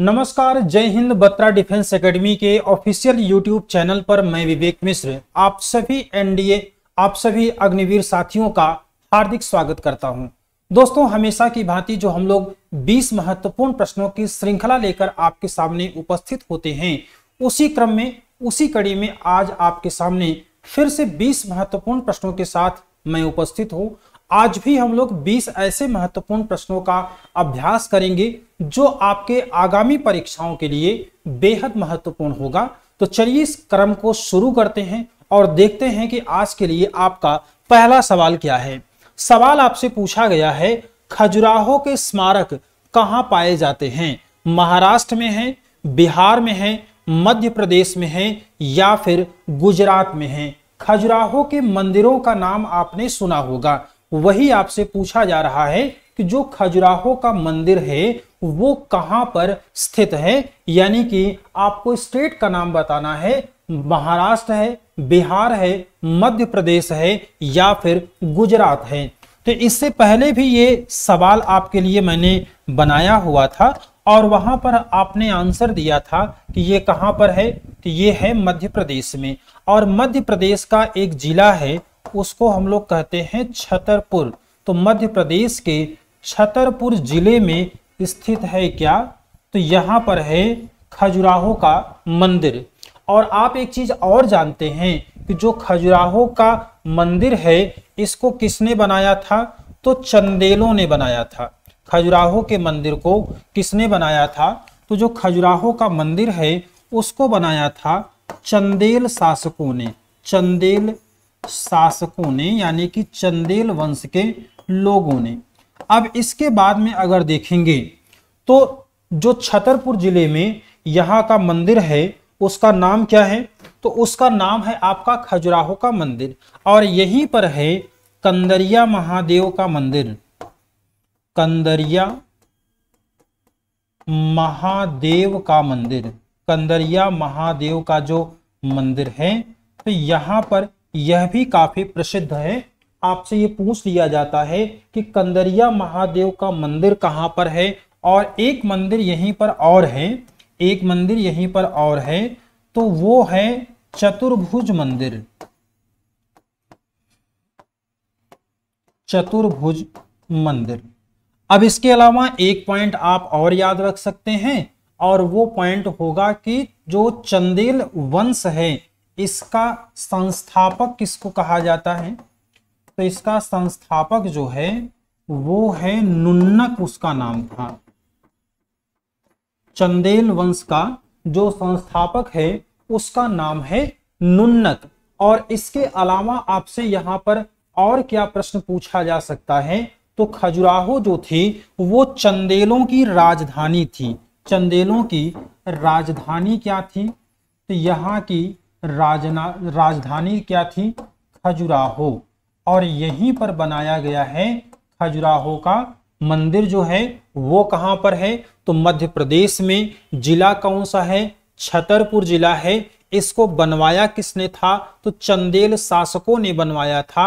नमस्कार जय हिंद बत्रा डिफेंस एकेडमी के ऑफिशियल यूट्यूब चैनल पर मैं विवेक मिश्र आप सभी एनडीए आप सभी अग्निवीर साथियों का हार्दिक स्वागत करता हूं दोस्तों हमेशा की भांति जो हम लोग 20 महत्वपूर्ण प्रश्नों की श्रृंखला लेकर आपके सामने उपस्थित होते हैं उसी क्रम में उसी कड़ी में आज आपके सामने फिर से बीस महत्वपूर्ण प्रश्नों के साथ मैं उपस्थित हूँ आज भी हम लोग 20 ऐसे महत्वपूर्ण प्रश्नों का अभ्यास करेंगे जो आपके आगामी परीक्षाओं के लिए बेहद महत्वपूर्ण होगा तो चलिए इस क्रम को शुरू करते हैं और देखते हैं कि आज के लिए आपका पहला सवाल क्या है सवाल आपसे पूछा गया है खजुराहो के स्मारक कहाँ पाए जाते हैं महाराष्ट्र में है बिहार में है मध्य प्रदेश में है या फिर गुजरात में है खजुराहो के मंदिरों का नाम आपने सुना होगा वही आपसे पूछा जा रहा है कि जो खजुराहो का मंदिर है वो कहाँ पर स्थित है यानी कि आपको स्टेट का नाम बताना है महाराष्ट्र है बिहार है मध्य प्रदेश है या फिर गुजरात है तो इससे पहले भी ये सवाल आपके लिए मैंने बनाया हुआ था और वहां पर आपने आंसर दिया था कि ये कहाँ पर है तो ये है मध्य प्रदेश में और मध्य प्रदेश का एक जिला है उसको हम लोग कहते हैं छतरपुर तो मध्य प्रदेश के छतरपुर जिले में स्थित है क्या तो यहाँ पर है खजुराहो का मंदिर और आप एक चीज़ और जानते हैं कि जो खजुराहो का मंदिर है इसको किसने बनाया था तो चंदेलों ने बनाया था खजुराहो के मंदिर को किसने बनाया था तो जो खजुराहो का मंदिर है उसको बनाया था चंदेल शासकों ने चंदेल शासकों ने यानी कि चंदेल वंश के लोगों ने अब इसके बाद में अगर देखेंगे तो जो छतरपुर जिले में यहाँ का मंदिर है उसका नाम क्या है तो उसका नाम है आपका खजुराहो का मंदिर और यहीं पर है कंदरिया महादेव का मंदिर कंदरिया महादेव का मंदिर कंदरिया महादेव का जो मंदिर है तो यहां पर यह भी काफी प्रसिद्ध है आपसे ये पूछ लिया जाता है कि कंदरिया महादेव का मंदिर कहाँ पर है और एक मंदिर यहीं पर और है एक मंदिर यहीं पर और है तो वो है चतुर्भुज मंदिर चतुर्भुज मंदिर अब इसके अलावा एक पॉइंट आप और याद रख सकते हैं और वो पॉइंट होगा कि जो चंदेल वंश है इसका संस्थापक किसको कहा जाता है तो इसका संस्थापक जो है वो है नुन्नक उसका नाम था चंदेल वंश का जो संस्थापक है उसका नाम है नुन्नक और इसके अलावा आपसे यहां पर और क्या प्रश्न पूछा जा सकता है तो खजुराहो जो थी वो चंदेलों की राजधानी थी चंदेलों की राजधानी क्या थी तो यहाँ की राजना राजधानी क्या थी खजुराहो और यहीं पर बनाया गया है खजुराहो का मंदिर जो है वो कहाँ पर है तो मध्य प्रदेश में जिला कौन सा है छतरपुर जिला है इसको बनवाया किसने था तो चंदेल शासकों ने बनवाया था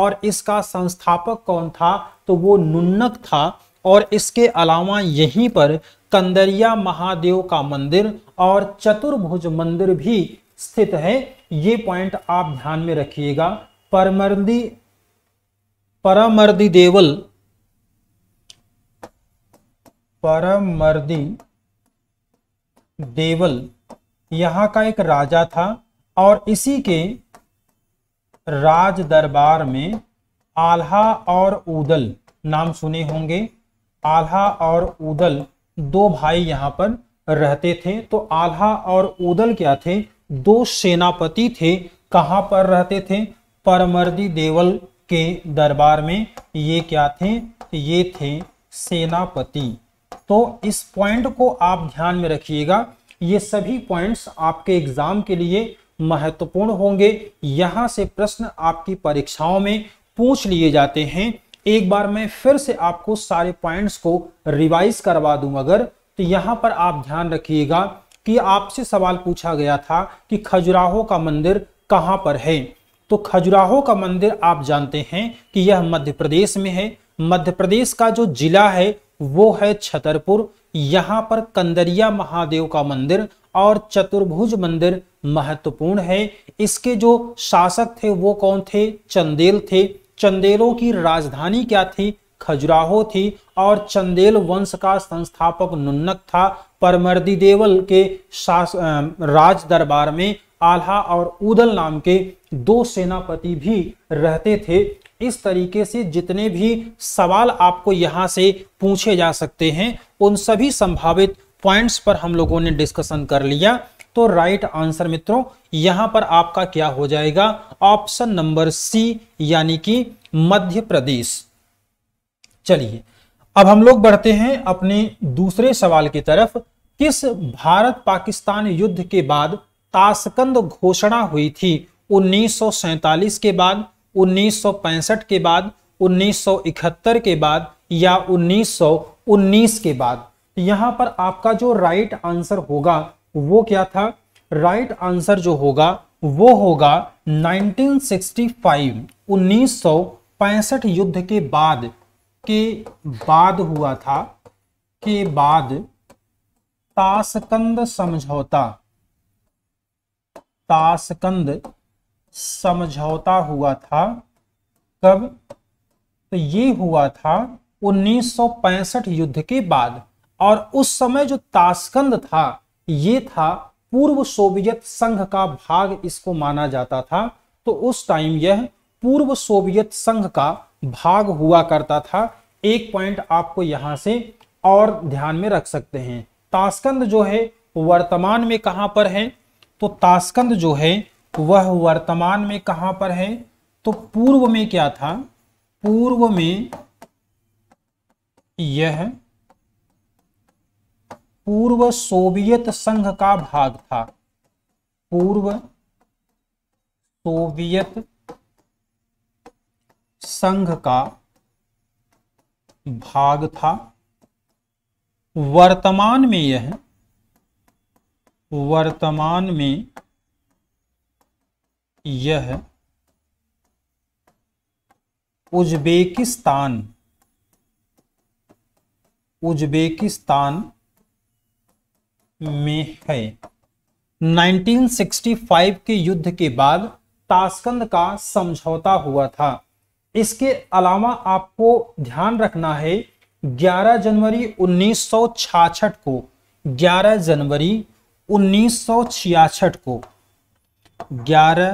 और इसका संस्थापक कौन था तो वो नुन्नक था और इसके अलावा यहीं पर कंदरिया महादेव का मंदिर और चतुर्भुज मंदिर भी स्थित है ये पॉइंट आप ध्यान में रखिएगा परमर्दी परमर्दी देवल परमर्दी देवल यहां का एक राजा था और इसी के राज दरबार में आल्हा और उदल नाम सुने होंगे आल्हा और उदल दो भाई यहां पर रहते थे तो आल्हा और उदल क्या थे दो सेनापति थे कहाँ पर रहते थे परमर्दी देवल के दरबार में ये क्या थे ये थे सेनापति तो इस पॉइंट को आप ध्यान में रखिएगा ये सभी पॉइंट्स आपके एग्जाम के लिए महत्वपूर्ण होंगे यहाँ से प्रश्न आपकी परीक्षाओं में पूछ लिए जाते हैं एक बार मैं फिर से आपको सारे पॉइंट्स को रिवाइज करवा दूं अगर तो यहाँ पर आप ध्यान रखिएगा कि आपसे सवाल पूछा गया था कि खजुराहो का मंदिर कहाँ पर है तो खजुराहो का मंदिर आप जानते हैं कि यह मध्य प्रदेश में है मध्य प्रदेश का जो जिला है वो है छतरपुर यहाँ पर कंदरिया महादेव का मंदिर और चतुर्भुज मंदिर महत्वपूर्ण है इसके जो शासक थे वो कौन थे चंदेल थे चंदेलों की राजधानी क्या थी खजुराहो थी और चंदेल वंश का संस्थापक नुन्नक था परमर्दी देवल के राज दरबार में आल्हा और उदल नाम के दो सेनापति भी रहते थे इस तरीके से जितने भी सवाल आपको यहाँ से पूछे जा सकते हैं उन सभी संभावित पॉइंट्स पर हम लोगों ने डिस्कशन कर लिया तो राइट आंसर मित्रों यहाँ पर आपका क्या हो जाएगा ऑप्शन नंबर सी यानी कि मध्य प्रदेश चलिए अब हम लोग बढ़ते हैं अपने दूसरे सवाल की तरफ किस भारत पाकिस्तान युद्ध के बाद ताशकंद घोषणा हुई थी 1947 के बाद 1965 के बाद 1971 के बाद या 1919 के बाद यहां पर आपका जो राइट आंसर होगा वो क्या था राइट आंसर जो होगा वो होगा 1965 1965 युद्ध के बाद के बाद हुआ था के बाद ताशकंद समझौता ताशकंद समझौता हुआ था कब तो ये हुआ था 1965 युद्ध के बाद और उस समय जो ताशकंद था ये था पूर्व सोवियत संघ का भाग इसको माना जाता था तो उस टाइम यह पूर्व सोवियत संघ का भाग हुआ करता था एक पॉइंट आपको यहां से और ध्यान में रख सकते हैं ताशकंद जो है वर्तमान में कहां पर है तो ताशकंद जो है वह वर्तमान में कहां पर है तो पूर्व में क्या था पूर्व में यह पूर्व सोवियत संघ का भाग था पूर्व सोवियत संघ का भाग था वर्तमान में यह वर्तमान में यह उज्बेकिस्तान उज्बेकिस्तान में है 1965 के युद्ध के बाद ताशकंद का समझौता हुआ था इसके अलावा आपको ध्यान रखना है 11 जनवरी 1966 को 11 जनवरी 1966 को 11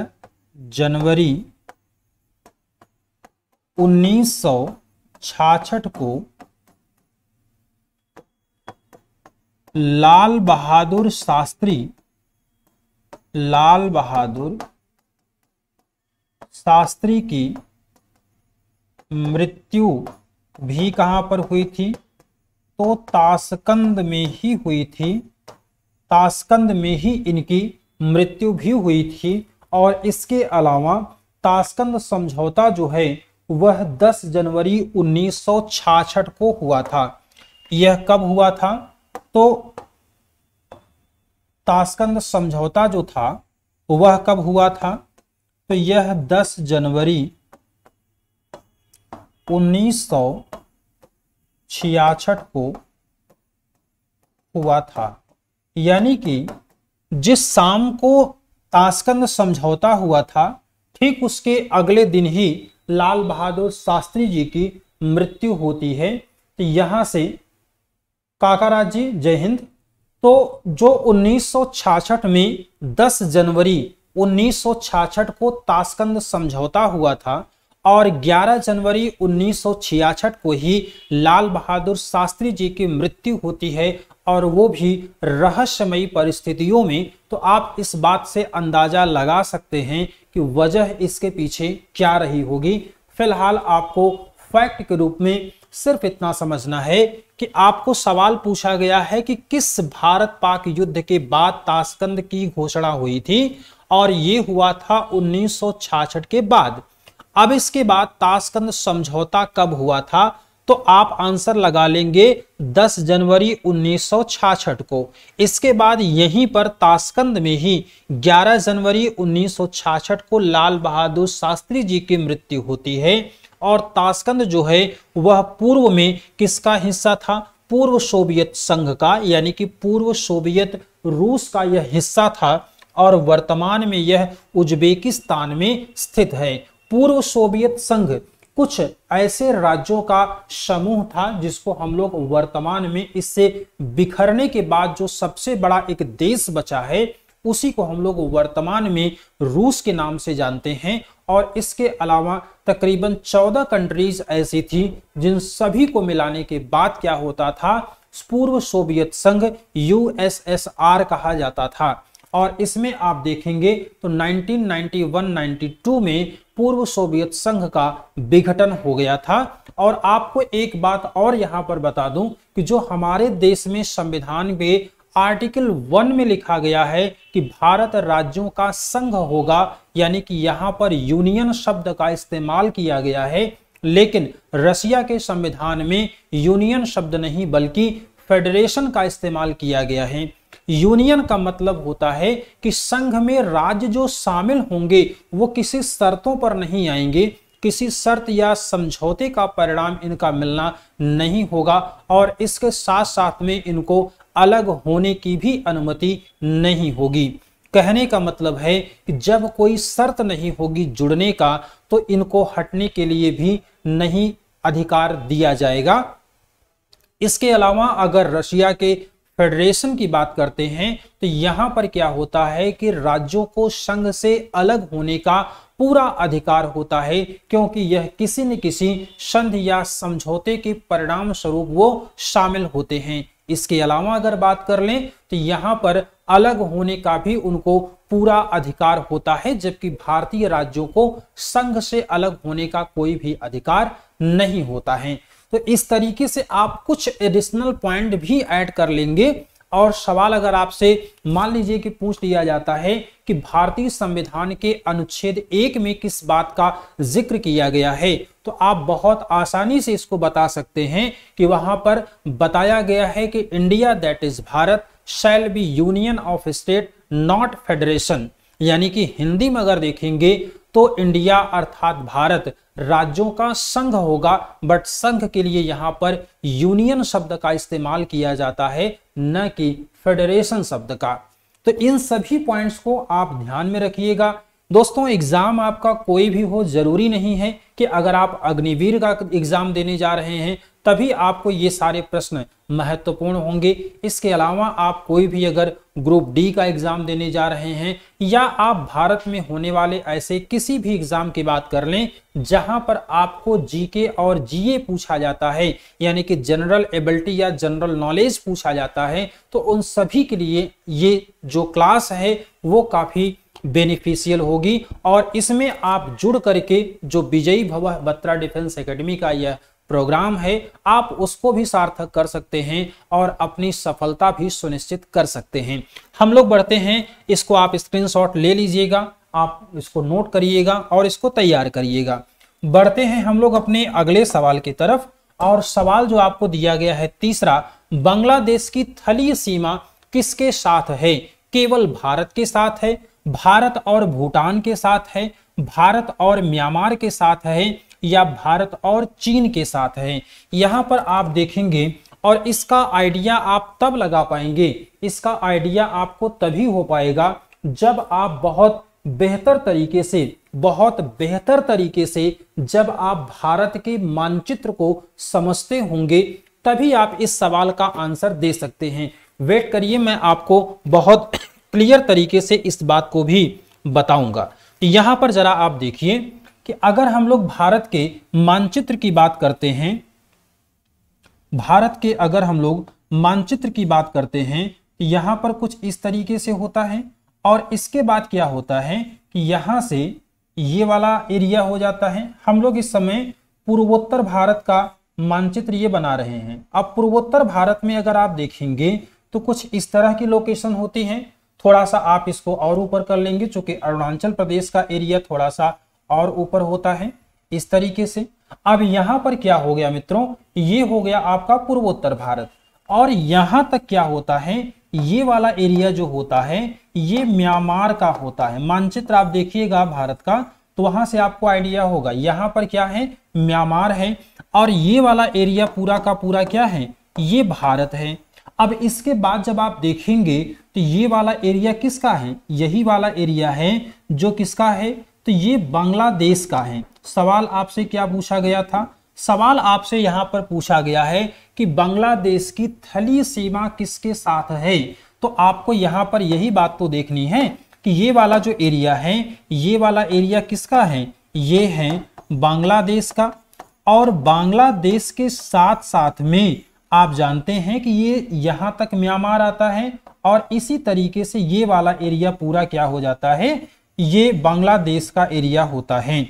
जनवरी 1966 को लाल बहादुर शास्त्री लाल बहादुर शास्त्री की मृत्यु भी कहाँ पर हुई थी तो ताशकंद में ही हुई थी ताशकंद में ही इनकी मृत्यु भी हुई थी और इसके अलावा ताशकंद समझौता जो है वह 10 जनवरी 1966 को हुआ था यह कब हुआ था तो ताशकंद समझौता जो था वह कब हुआ था तो यह 10 जनवरी उन्नीस सौ को हुआ था यानी कि जिस शाम को ताशकंद समझौता हुआ था ठीक उसके अगले दिन ही लाल बहादुर शास्त्री जी की मृत्यु होती है तो यहाँ से काकाराज जी जय हिंद तो जो 1966 में 10 जनवरी 1966 को ताशकंद समझौता हुआ था और 11 जनवरी 1966 को ही लाल बहादुर शास्त्री जी की मृत्यु होती है और वो भी रहस्यमयी परिस्थितियों में तो आप इस बात से अंदाजा लगा सकते हैं कि वजह इसके पीछे क्या रही होगी फिलहाल आपको फैक्ट के रूप में सिर्फ इतना समझना है कि आपको सवाल पूछा गया है कि किस भारत पाक युद्ध के बाद ताशकंद की घोषणा हुई थी और ये हुआ था उन्नीस के बाद अब इसके बाद ताशकंद समझौता कब हुआ था तो आप आंसर लगा लेंगे 10 जनवरी 1966 को इसके बाद यहीं पर ताशकंद में ही 11 जनवरी 1966 को लाल बहादुर शास्त्री जी की मृत्यु होती है और ताशकंद जो है वह पूर्व में किसका हिस्सा था पूर्व सोवियत संघ का यानी कि पूर्व सोवियत रूस का यह हिस्सा था और वर्तमान में यह उज्बेकिस्तान में स्थित है पूर्व सोवियत संघ कुछ ऐसे राज्यों का समूह था जिसको हम लोग वर्तमान में इससे बिखरने के बाद जो सबसे बड़ा एक देश बचा है उसी को हम लोग वर्तमान में रूस के नाम से जानते हैं और इसके अलावा तकरीबन 14 कंट्रीज ऐसी थी जिन सभी को मिलाने के बाद क्या होता था पूर्व सोवियत संघ यूएसएसआर कहा जाता था और इसमें आप देखेंगे तो 1991-92 में पूर्व सोवियत संघ का विघटन हो गया था और आपको एक बात और यहाँ पर बता दूं कि जो हमारे देश में संविधान के आर्टिकल वन में लिखा गया है कि भारत राज्यों का संघ होगा यानी कि यहाँ पर यूनियन शब्द का इस्तेमाल किया गया है लेकिन रशिया के संविधान में यूनियन शब्द नहीं बल्कि फेडरेशन का इस्तेमाल किया गया है यूनियन का मतलब होता है कि संघ में राज्य जो शामिल होंगे वो किसी शर्तों पर नहीं आएंगे किसी शर्त या समझौते का परिणाम इनका मिलना नहीं होगा और इसके साथ साथ में इनको अलग होने की भी अनुमति नहीं होगी कहने का मतलब है कि जब कोई शर्त नहीं होगी जुड़ने का तो इनको हटने के लिए भी नहीं अधिकार दिया जाएगा इसके अलावा अगर रशिया के फेडरेशन की बात करते हैं तो यहां पर क्या होता है कि राज्यों को संघ से अलग होने का पूरा अधिकार होता है क्योंकि यह किसी न किसी संध या समझौते के परिणाम स्वरूप वो शामिल होते हैं इसके अलावा अगर बात कर लें तो यहाँ पर अलग होने का भी उनको पूरा अधिकार होता है जबकि भारतीय राज्यों को संघ से अलग होने का कोई भी अधिकार नहीं होता है तो इस तरीके से आप कुछ एडिशनल पॉइंट भी ऐड कर लेंगे और सवाल अगर आपसे मान लीजिए कि पूछ लिया जाता है कि भारतीय संविधान के अनुच्छेद एक में किस बात का जिक्र किया गया है तो आप बहुत आसानी से इसको बता सकते हैं कि वहां पर बताया गया है कि India that is Bharat shall be union of state not federation यानी कि हिंदी में अगर देखेंगे तो इंडिया अर्थात भारत राज्यों का संघ होगा बट संघ के लिए यहां पर यूनियन शब्द का इस्तेमाल किया जाता है न कि फेडरेशन शब्द का तो इन सभी पॉइंट्स को आप ध्यान में रखिएगा दोस्तों एग्जाम आपका कोई भी हो जरूरी नहीं है कि अगर आप अग्निवीर का एग्जाम देने जा रहे हैं तभी आपको ये सारे प्रश्न महत्वपूर्ण होंगे इसके अलावा आप कोई भी अगर ग्रुप डी का एग्जाम देने जा रहे हैं या आप भारत में होने वाले ऐसे किसी भी एग्जाम की बात कर लें जहां पर आपको जीके और जीए पूछा जाता है यानी कि जनरल एबिलिटी या जनरल नॉलेज पूछा जाता है तो उन सभी के लिए ये जो क्लास है वो काफी बेनिफिशियल होगी और इसमें आप जुड़ करके जो विजयी भवा बत्रा डिफेंस एकेडमी का यह प्रोग्राम है आप उसको भी सार्थक कर सकते हैं और अपनी सफलता भी सुनिश्चित कर सकते हैं हम लोग बढ़ते हैं इसको आप स्क्रीनशॉट ले लीजिएगा आप इसको नोट करिएगा और इसको तैयार करिएगा बढ़ते हैं हम लोग अपने अगले सवाल की तरफ और सवाल जो आपको दिया गया है तीसरा बांग्लादेश की थलीय सीमा किसके साथ है केवल भारत के साथ है भारत और भूटान के साथ है भारत और म्यांमार के साथ है या भारत और चीन के साथ है यहाँ पर आप देखेंगे और इसका आइडिया आप तब लगा पाएंगे इसका आइडिया आपको तभी हो पाएगा जब आप बहुत बेहतर तरीके से बहुत बेहतर तरीके से जब आप भारत के मानचित्र को समझते होंगे तभी आप इस सवाल का आंसर दे सकते हैं वेट करिए मैं आपको बहुत क्लियर तरीके से इस बात को भी बताऊंगा यहाँ पर जरा आप देखिए कि अगर हम लोग भारत के मानचित्र की बात करते हैं भारत के अगर हम लोग मानचित्र की बात करते हैं कि यहाँ पर कुछ इस तरीके से होता है और इसके बाद क्या होता है कि यहाँ से ये वाला एरिया हो जाता है हम लोग इस समय पूर्वोत्तर भारत का मानचित्र ये बना रहे हैं अब पूर्वोत्तर भारत में अगर आप देखेंगे तो कुछ इस तरह की लोकेशन होती है थोड़ा सा आप इसको और ऊपर कर लेंगे चूंकि अरुणाचल प्रदेश का एरिया थोड़ा सा और ऊपर होता है इस तरीके से अब यहां पर क्या हो गया मित्रों ये हो गया आपका पूर्वोत्तर भारत और यहां तक क्या होता है ये वाला एरिया जो होता है ये म्यांमार का होता है मानचित्र आप देखिएगा भारत का तो वहां से आपको आइडिया होगा यहां पर क्या है म्यांमार है और ये वाला एरिया पूरा का पूरा क्या है ये भारत है अब इसके बाद जब आप देखेंगे तो ये वाला एरिया किसका है यही वाला एरिया है जो किसका है तो ये बांग्लादेश का है सवाल आपसे क्या पूछा गया था सवाल आपसे यहाँ पर पूछा गया है कि बांग्लादेश की थली सीमा किसके साथ है तो आपको यहाँ पर यही बात तो देखनी है कि ये वाला जो एरिया है ये वाला एरिया किसका है ये है बांग्लादेश का और बांग्लादेश के साथ साथ में आप जानते हैं कि ये यहाँ तक म्यांमार आता है और इसी तरीके से ये वाला एरिया पूरा क्या हो जाता है ये बांग्लादेश का एरिया होता है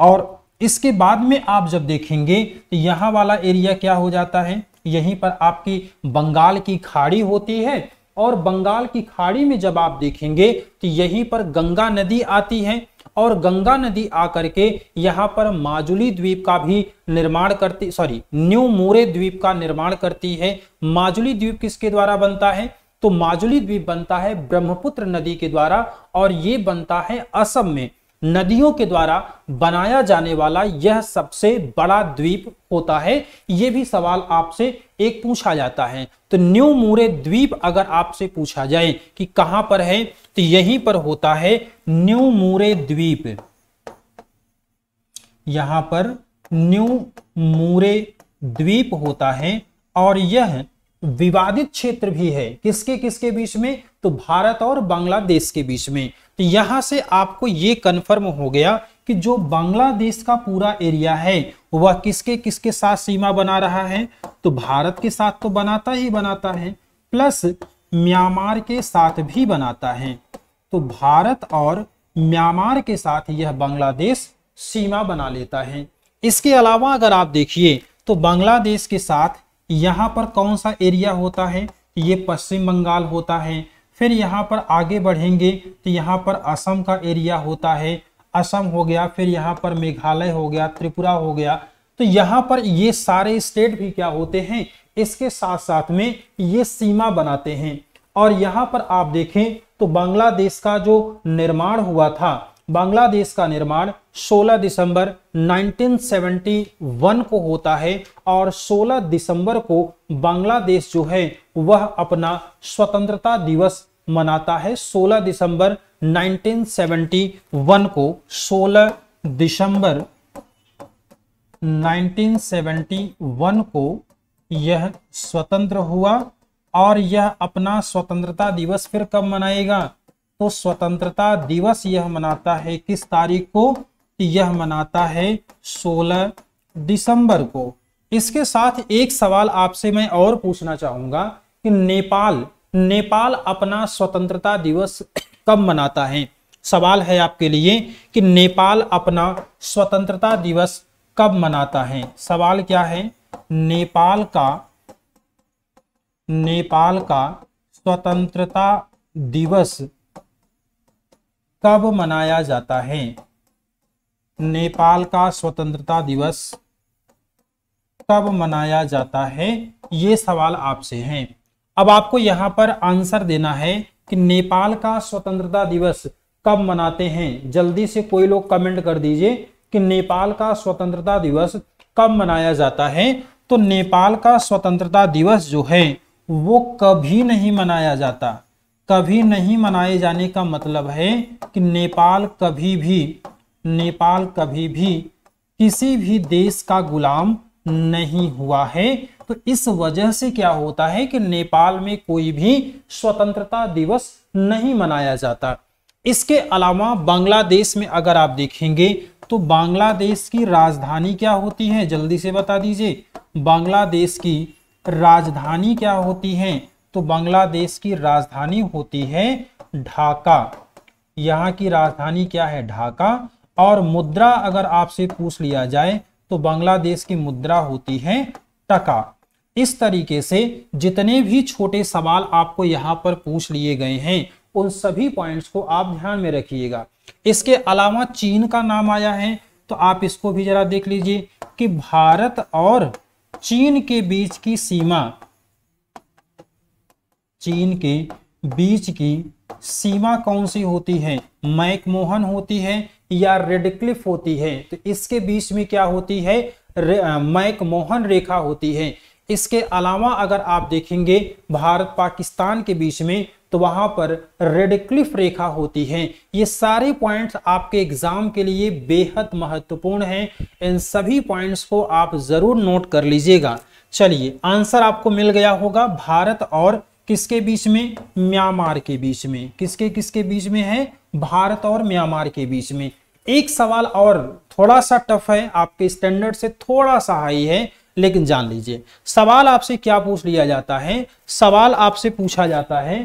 और इसके बाद में आप जब देखेंगे तो यहाँ वाला एरिया क्या हो जाता है यहीं पर आपकी बंगाल की खाड़ी होती है और बंगाल की खाड़ी में जब आप देखेंगे तो यहीं पर गंगा नदी आती है और गंगा नदी आकर के यहाँ पर माजुली द्वीप का भी निर्माण करती सॉरी न्यू मोरे द्वीप का निर्माण करती है माजुली द्वीप किसके द्वारा बनता है तो माजुली द्वीप बनता है ब्रह्मपुत्र नदी के द्वारा और ये बनता है असम में नदियों के द्वारा बनाया जाने वाला यह सबसे बड़ा द्वीप होता है यह भी सवाल आपसे एक पूछा जाता है तो न्यू मूरे द्वीप अगर आपसे पूछा जाए कि कहां पर है तो यहीं पर होता है न्यू मूरे द्वीप यहां पर न्यू मूरे द्वीप होता है और यह विवादित क्षेत्र भी है किसके किसके बीच में तो भारत और बांग्लादेश के बीच में तो यहां से आपको ये कन्फर्म हो गया कि जो बांग्लादेश का पूरा एरिया है वह किसके किसके साथ सीमा बना रहा है तो भारत के साथ तो बनाता ही बनाता है प्लस म्यांमार के साथ भी बनाता है तो भारत और म्यांमार के साथ यह बांग्लादेश सीमा बना लेता है इसके अलावा अगर आप देखिए तो बांग्लादेश के साथ यहाँ पर कौन सा एरिया होता है ये पश्चिम बंगाल होता है फिर यहाँ पर आगे बढ़ेंगे तो यहाँ पर असम का एरिया होता है असम हो गया फिर यहाँ पर मेघालय हो गया त्रिपुरा हो गया तो यहाँ पर ये सारे स्टेट भी क्या होते हैं इसके साथ साथ में ये सीमा बनाते हैं और यहाँ पर आप देखें तो बांग्लादेश का जो निर्माण हुआ था बांग्लादेश का निर्माण 16 दिसंबर 1971 को होता है और 16 दिसंबर को बांग्लादेश जो है वह अपना स्वतंत्रता दिवस मनाता है 16 दिसंबर 1971 को 16 दिसंबर 1971 को यह स्वतंत्र हुआ और यह अपना स्वतंत्रता दिवस फिर कब मनाएगा तो स्वतंत्रता दिवस यह मनाता है किस तारीख को यह मनाता है 16 दिसंबर को इसके साथ एक सवाल आपसे मैं और पूछना चाहूंगा कि नेपाल नेपाल अपना स्वतंत्रता दिवस कब मनाता है सवाल है आपके लिए कि नेपाल अपना स्वतंत्रता दिवस कब मनाता है सवाल क्या है नेपाल का नेपाल का स्वतंत्रता दिवस कब मनाया जाता है नेपाल का स्वतंत्रता दिवस कब मनाया जाता है ये सवाल आपसे है अब आपको यहां पर आंसर देना है कि नेपाल का स्वतंत्रता दिवस कब मनाते हैं जल्दी से कोई लोग कमेंट कर दीजिए कि नेपाल का स्वतंत्रता दिवस कब मनाया जाता है तो नेपाल का स्वतंत्रता दिवस जो है वो कभी नहीं मनाया जाता कभी नहीं मनाए जाने का मतलब है कि नेपाल कभी भी नेपाल कभी भी किसी भी देश का गुलाम नहीं हुआ है तो इस वजह से क्या होता है कि नेपाल में कोई भी स्वतंत्रता दिवस नहीं मनाया जाता इसके अलावा बांग्लादेश में अगर आप देखेंगे तो बांग्लादेश की राजधानी क्या होती है जल्दी से बता दीजिए बांग्लादेश की राजधानी क्या होती है तो बांग्लादेश की राजधानी होती है ढाका यहाँ की राजधानी क्या है ढाका और मुद्रा अगर आपसे पूछ लिया जाए तो बांग्लादेश की मुद्रा होती है टका इस तरीके से जितने भी छोटे सवाल आपको यहाँ पर पूछ लिए गए हैं उन सभी पॉइंट्स को आप ध्यान में रखिएगा इसके अलावा चीन का नाम आया है तो आप इसको भी जरा देख लीजिए कि भारत और चीन के बीच की सीमा चीन के बीच की सीमा कौन सी होती है मैकमोहन होती है या रेडक्लिफ होती है तो इसके बीच में क्या होती है मैकमोहन रेखा होती है इसके अलावा अगर आप देखेंगे भारत पाकिस्तान के बीच में तो वहाँ पर रेडक्लिफ रेखा होती है ये सारे पॉइंट्स आपके एग्जाम के लिए बेहद महत्वपूर्ण हैं इन सभी पॉइंट्स को आप ज़रूर नोट कर लीजिएगा चलिए आंसर आपको मिल गया होगा भारत और किसके बीच में म्यांमार के बीच में किसके किसके बीच में है भारत और म्यांमार के बीच में एक सवाल और थोड़ा सा टफ है आपके स्टैंडर्ड से थोड़ा सा हाई है लेकिन जान लीजिए सवाल आपसे क्या पूछ लिया जाता है सवाल आपसे पूछा जाता है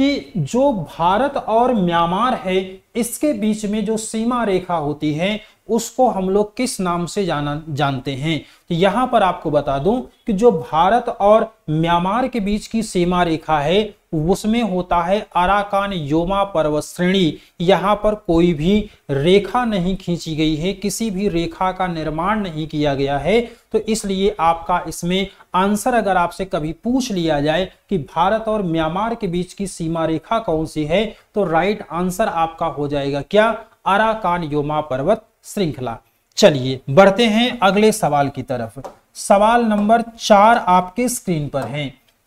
कि जो भारत और म्यांमार है इसके बीच में जो सीमा रेखा होती है उसको हम लोग किस नाम से जाना जानते हैं तो यहां पर आपको बता दूं कि जो भारत और म्यांमार के बीच की सीमा रेखा है उसमें होता है अराकान योमा पर्वत श्रेणी यहाँ पर कोई भी रेखा नहीं खींची गई है किसी भी रेखा का निर्माण नहीं किया गया है तो इसलिए आपका इसमें आंसर अगर आपसे कभी पूछ लिया जाए कि भारत और म्यांमार के बीच की सीमा रेखा कौन सी है तो राइट आंसर आपका हो जाएगा क्या अराकान योमा पर्वत श्रृंखला चलिए बढ़ते हैं अगले सवाल की तरफ सवाल नंबर चार आपके स्क्रीन पर है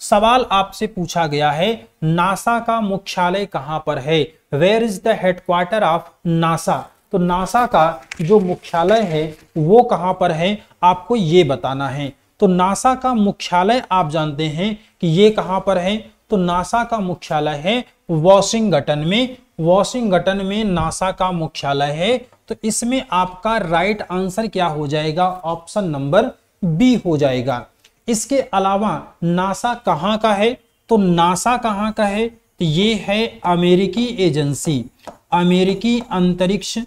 सवाल आपसे पूछा गया है नासा का मुख्यालय कहां पर है where is the headquarter of NASA तो नासा का जो मुख्यालय है वो कहां पर है आपको ये बताना है तो नासा का मुख्यालय आप जानते हैं कि ये कहां पर है तो नासा का मुख्यालय है वॉशिंगटन में वॉशिंगटन में नासा का मुख्यालय है तो इसमें आपका राइट आंसर क्या हो जाएगा ऑप्शन नंबर बी हो जाएगा इसके अलावा नासा कहाँ का है तो नासा कहाँ का है तो ये है अमेरिकी एजेंसी अमेरिकी अंतरिक्ष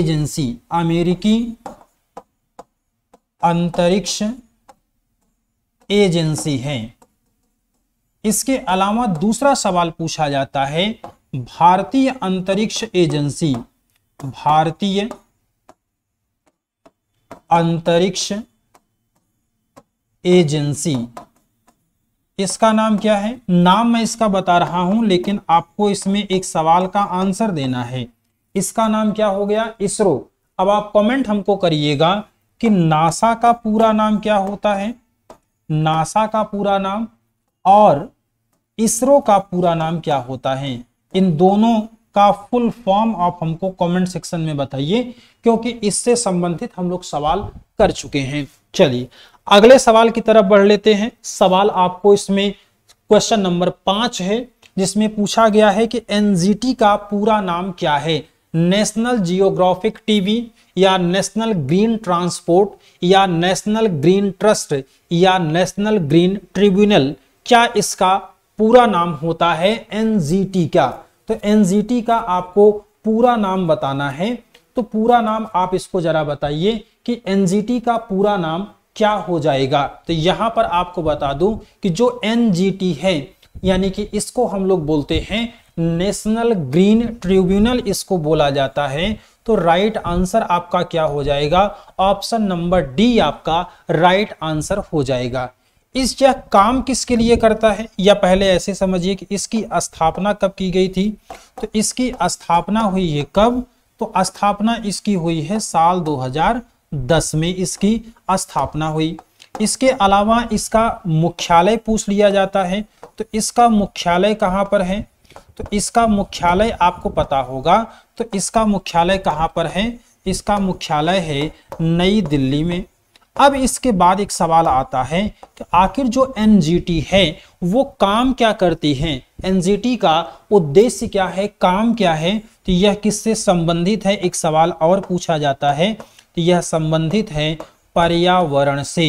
एजेंसी अमेरिकी अंतरिक्ष एजेंसी है इसके अलावा दूसरा सवाल पूछा जाता है भारतीय अंतरिक्ष एजेंसी भारतीय अंतरिक्ष एजेंसी इसका नाम क्या है नाम मैं इसका बता रहा हूं लेकिन आपको इसमें एक सवाल का आंसर देना है इसका नाम क्या हो गया इसरो अब आप कमेंट हमको करिएगा कि नासा का पूरा नाम क्या होता है नासा का पूरा नाम और इसरो का पूरा नाम क्या होता है इन दोनों का फुल फॉर्म आप हमको कमेंट सेक्शन में बताइए क्योंकि इससे संबंधित हम लोग सवाल कर चुके हैं चलिए अगले सवाल की तरफ बढ़ लेते हैं सवाल आपको इसमें क्वेश्चन नंबर पांच है जिसमें पूछा गया है कि एनजीटी का पूरा नाम क्या है नेशनल जियोग्राफिक टीवी या नेशनल ग्रीन ट्रांसपोर्ट या नेशनल ग्रीन ट्रस्ट या नेशनल ग्रीन ट्रिब्यूनल क्या इसका पूरा नाम होता है एनजीटी का तो एनजीटी का आपको पूरा नाम बताना है तो पूरा नाम आप इसको जरा बताइए कि एनजीटी का पूरा नाम क्या हो जाएगा तो यहां पर आपको बता दूं कि जो एनजीटी है यानी कि इसको हम लोग बोलते हैं नेशनल ग्रीन ट्रिब्यूनल इसको बोला जाता है तो राइट आंसर आपका क्या हो जाएगा ऑप्शन नंबर डी आपका राइट आंसर हो जाएगा इस यह काम किसके लिए करता है या पहले ऐसे समझिए कि इसकी स्थापना कब की गई थी तो इसकी स्थापना हुई है कब तो स्थापना इसकी हुई है साल 2010 में इसकी स्थापना हुई इसके अलावा इसका मुख्यालय पूछ लिया जाता है तो इसका मुख्यालय कहाँ पर है तो इसका मुख्यालय आपको पता होगा तो इसका मुख्यालय कहाँ पर है इसका मुख्यालय है नई दिल्ली में अब इसके बाद एक सवाल आता है कि आखिर जो एन है वो काम क्या करती है एन का उद्देश्य क्या है काम क्या है तो यह किससे संबंधित है एक सवाल और पूछा जाता है तो यह संबंधित है पर्यावरण से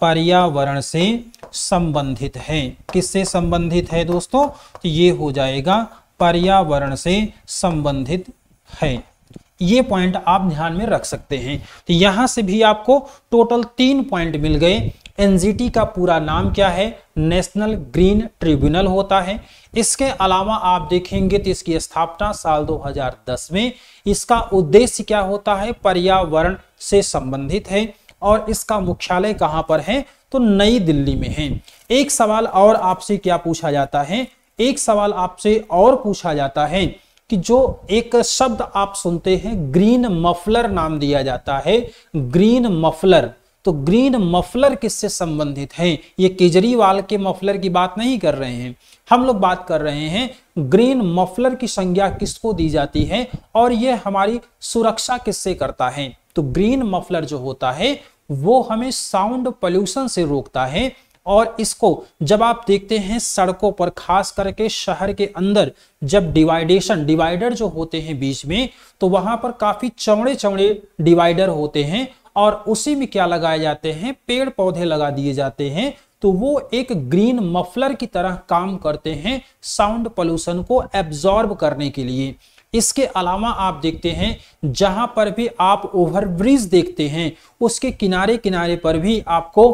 पर्यावरण से संबंधित है किससे संबंधित है दोस्तों तो ये हो जाएगा पर्यावरण से संबंधित है ये पॉइंट आप ध्यान में रख सकते हैं तो यहाँ से भी आपको टोटल तीन पॉइंट मिल गए एनजीटी का पूरा नाम क्या है नेशनल ग्रीन ट्रिब्यूनल होता है इसके अलावा आप देखेंगे तो इसकी स्थापना साल 2010 में इसका उद्देश्य क्या होता है पर्यावरण से संबंधित है और इसका मुख्यालय कहाँ पर है तो नई दिल्ली में है एक सवाल और आपसे क्या पूछा जाता है एक सवाल आपसे और पूछा जाता है कि जो एक शब्द आप सुनते हैं ग्रीन मफलर नाम दिया जाता है ग्रीन मफलर तो ग्रीन मफलर किससे संबंधित है ये केजरीवाल के मफलर की बात नहीं कर रहे हैं हम लोग बात कर रहे हैं ग्रीन मफलर की संज्ञा किसको दी जाती है और ये हमारी सुरक्षा किससे करता है तो ग्रीन मफलर जो होता है वो हमें साउंड पॉल्यूशन से रोकता है और इसको जब आप देखते हैं सड़कों पर खास करके शहर के अंदर जब डिवाइडेशन डिवाइडर जो होते हैं बीच में तो वहां पर काफी चौड़े चौड़े डिवाइडर होते हैं और उसी में क्या लगाए जाते हैं पेड़ पौधे लगा दिए जाते हैं तो वो एक ग्रीन मफलर की तरह काम करते हैं साउंड पोल्यूशन को एब्जॉर्ब करने के लिए इसके अलावा आप देखते हैं जहां पर भी आप ओवरब्रिज देखते हैं उसके किनारे किनारे पर भी आपको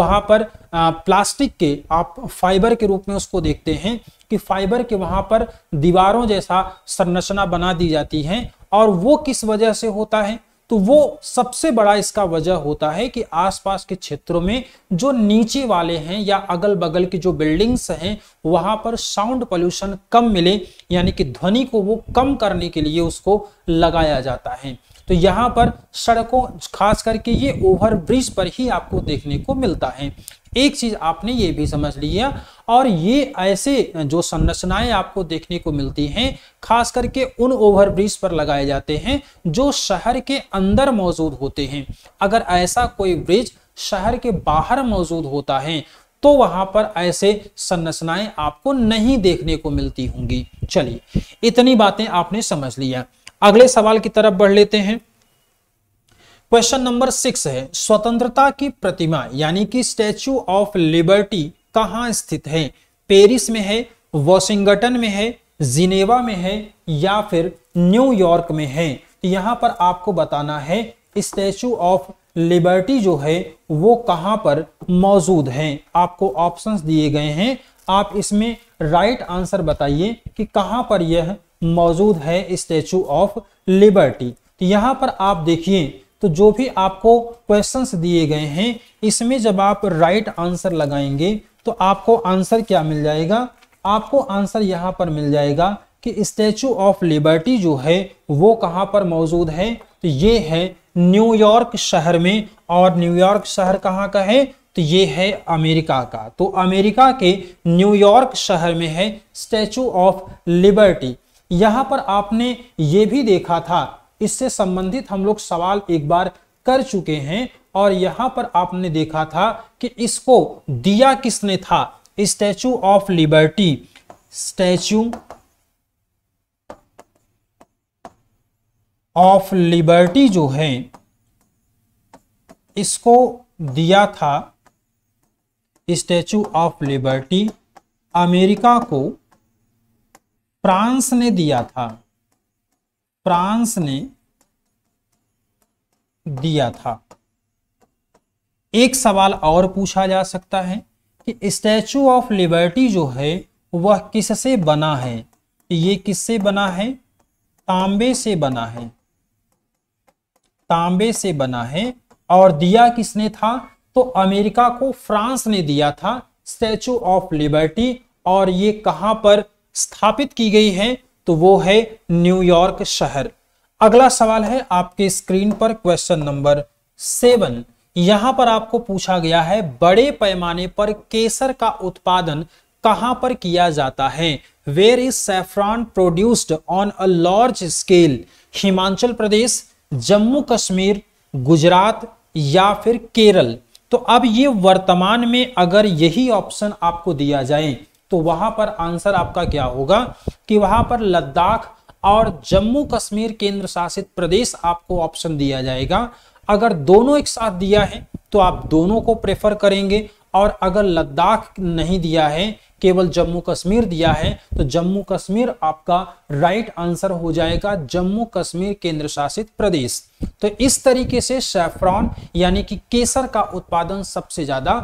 वहां पर प्लास्टिक के आप फाइबर के रूप में उसको देखते हैं कि फाइबर के वहां पर दीवारों जैसा संरचना बना दी जाती है और वो किस वजह से होता है तो वो सबसे बड़ा इसका वजह होता है कि आसपास के क्षेत्रों में जो नीचे वाले हैं या अगल बगल की जो बिल्डिंग्स हैं वहां पर साउंड पोल्यूशन कम मिले यानी कि ध्वनि को वो कम करने के लिए उसको लगाया जाता है तो यहाँ पर सड़कों खास करके ये ओवर ब्रिज पर ही आपको देखने को मिलता है एक चीज आपने ये भी समझ लिया और ये ऐसे जो संरचनाएं आपको देखने को मिलती हैं खास करके उन ओवरब्रिज पर लगाए जाते हैं जो शहर के अंदर मौजूद होते हैं अगर ऐसा कोई ब्रिज शहर के बाहर मौजूद होता है तो वहां पर ऐसे संरचनाएं आपको नहीं देखने को मिलती होंगी चलिए इतनी बातें आपने समझ लिया अगले सवाल की तरफ बढ़ लेते हैं क्वेश्चन नंबर सिक्स है स्वतंत्रता की प्रतिमा यानी कि स्टैच्यू ऑफ लिबर्टी कहाँ स्थित है पेरिस में है वॉशिंगटन में है जिनेवा में है या फिर न्यूयॉर्क में है तो यहाँ पर आपको बताना है स्टैचू ऑफ लिबर्टी जो है वो कहाँ पर मौजूद है आपको ऑप्शंस दिए गए हैं आप इसमें राइट आंसर बताइए कि कहाँ पर यह मौजूद है स्टैचू ऑफ लिबर्टी तो यहाँ पर आप देखिए तो जो भी आपको क्वेश्चंस दिए गए हैं इसमें जब आप राइट आंसर लगाएंगे तो आपको आंसर क्या मिल जाएगा आपको आंसर यहाँ पर मिल जाएगा कि स्टैचू ऑफ लिबर्टी जो है वो कहाँ पर मौजूद है तो ये है न्यूयॉर्क शहर में और न्यूयॉर्क शहर कहाँ का है तो ये है अमेरिका का तो अमेरिका के न्यूयॉर्क शहर में है स्टैचू ऑफ लिबर्टी यहाँ पर आपने ये भी देखा था इससे संबंधित हम लोग सवाल एक बार कर चुके हैं और यहां पर आपने देखा था कि इसको दिया किसने था statue of liberty statue of liberty जो है इसको दिया था स्टैचू ऑफ लिबर्टी अमेरिका को फ्रांस ने दिया था फ्रांस ने दिया था एक सवाल और पूछा जा सकता है कि स्टैचू ऑफ लिबर्टी जो है वह किससे बना है ये किससे बना है तांबे से बना है तांबे से बना है और दिया किसने था तो अमेरिका को फ्रांस ने दिया था स्टैचू ऑफ लिबर्टी और ये कहां पर स्थापित की गई है तो वो है न्यूयॉर्क शहर अगला सवाल है आपके स्क्रीन पर क्वेश्चन नंबर सेवन यहां पर आपको पूछा गया है बड़े पैमाने पर केसर का उत्पादन कहां पर किया जाता है where is saffron produced on a large scale Himachal Pradesh Jammu Kashmir Gujarat या फिर केरल तो अब ये वर्तमान में अगर यही ऑप्शन आपको दिया जाए तो वहां पर आंसर आपका क्या होगा कि वहां पर लद्दाख और जम्मू कश्मीर केंद्र शासित प्रदेश आपको ऑप्शन दिया जाएगा अगर दोनों एक साथ दिया है तो आप दोनों को प्रेफर करेंगे और अगर लद्दाख नहीं दिया है केवल जम्मू कश्मीर दिया है तो जम्मू कश्मीर आपका राइट आंसर हो जाएगा जम्मू कश्मीर केंद्र शासित प्रदेश तो इस तरीके से सेफ्रॉन यानी कि केसर का उत्पादन सबसे ज्यादा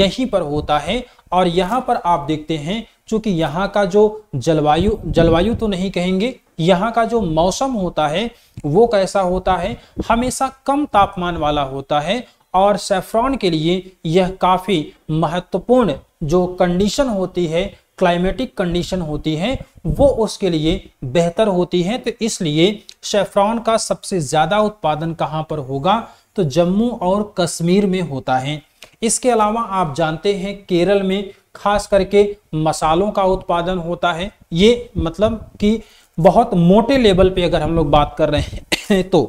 यहीं पर होता है और यहाँ पर आप देखते हैं चूंकि यहाँ का जो जलवायु जलवायु तो नहीं कहेंगे यहाँ का जो मौसम होता है वो कैसा होता है हमेशा कम तापमान वाला होता है और सेफ्रॉन के लिए यह काफ़ी महत्वपूर्ण जो कंडीशन होती है क्लाइमेटिक कंडीशन होती है वो उसके लिए बेहतर होती है तो इसलिए शेफ्रॉन का सबसे ज़्यादा उत्पादन कहाँ पर होगा तो जम्मू और कश्मीर में होता है इसके अलावा आप जानते हैं केरल में खास करके मसालों का उत्पादन होता है ये मतलब कि बहुत मोटे लेवल पे अगर हम लोग बात कर रहे हैं तो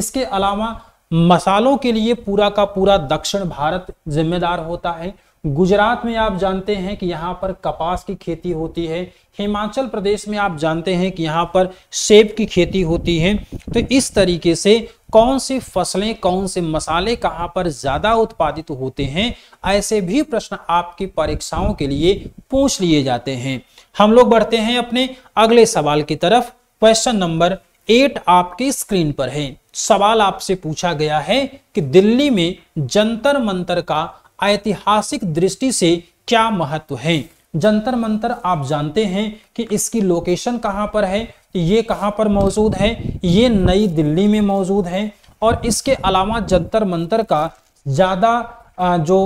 इसके अलावा मसालों के लिए पूरा का पूरा दक्षिण भारत जिम्मेदार होता है गुजरात में आप जानते हैं कि यहाँ पर कपास की खेती होती है हिमाचल प्रदेश में आप जानते हैं कि यहाँ पर सेब की खेती होती है तो इस तरीके से कौन सी फसलें कौन से मसाले कहाँ पर ज्यादा उत्पादित होते हैं ऐसे भी प्रश्न आपकी परीक्षाओं के लिए पूछ लिए जाते हैं हम लोग बढ़ते हैं अपने अगले सवाल की तरफ क्वेश्चन नंबर एट आपके स्क्रीन पर है सवाल आपसे पूछा गया है कि दिल्ली में जंतर मंतर का ऐतिहासिक दृष्टि से क्या महत्व है जंतर मंतर आप जानते हैं कि इसकी लोकेशन कहाँ पर है ये कहाँ पर मौजूद है ये नई दिल्ली में मौजूद है और इसके अलावा जंतर मंतर का ज़्यादा जो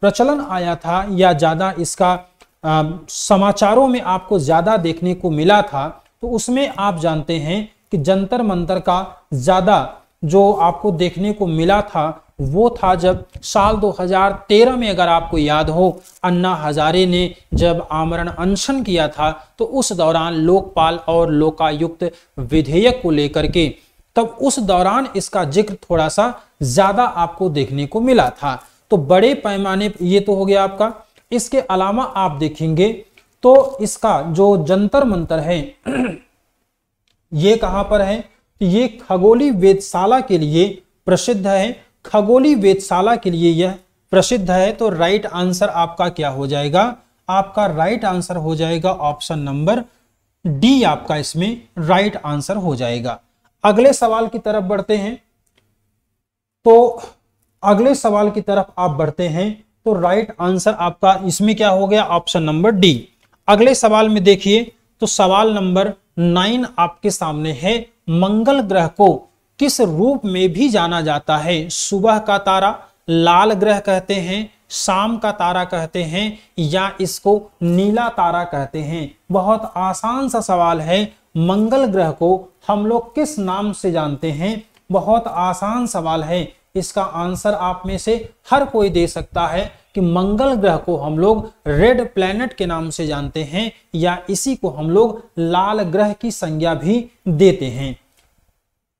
प्रचलन आया था या ज़्यादा इसका समाचारों में आपको ज़्यादा देखने को मिला था तो उसमें आप जानते हैं कि जंतर मंतर का ज़्यादा जो आपको देखने को मिला था वो था जब साल 2013 में अगर आपको याद हो अन्ना हजारे ने जब आमरण अनशन किया था तो उस दौरान लोकपाल और लोकायुक्त विधेयक को लेकर के तब उस दौरान इसका जिक्र थोड़ा सा ज्यादा आपको देखने को मिला था तो बड़े पैमाने ये तो हो गया आपका इसके अलावा आप देखेंगे तो इसका जो जंतर मंतर है ये कहां पर है तो ये खगोली वेदशाला के लिए प्रसिद्ध है खगोली वेदशाला के लिए यह प्रसिद्ध है तो राइट आंसर आपका क्या हो जाएगा आपका राइट आंसर हो जाएगा ऑप्शन नंबर डी आपका इसमें राइट आंसर हो जाएगा अगले सवाल की तरफ बढ़ते हैं तो अगले सवाल की तरफ आप बढ़ते हैं तो राइट आंसर आपका इसमें क्या हो गया ऑप्शन नंबर डी अगले सवाल में देखिए तो सवाल नंबर नाइन आपके सामने है मंगल ग्रह को किस रूप में भी जाना जाता है सुबह का तारा लाल ग्रह कहते हैं शाम का तारा कहते हैं या इसको नीला तारा कहते हैं बहुत आसान सा सवाल है मंगल ग्रह को हम लोग किस नाम से जानते हैं बहुत आसान सवाल है इसका आंसर आप में से हर कोई दे सकता है कि मंगल ग्रह को हम लोग रेड प्लैनेट के नाम से जानते हैं या इसी को हम लोग लाल ग्रह की संज्ञा भी देते हैं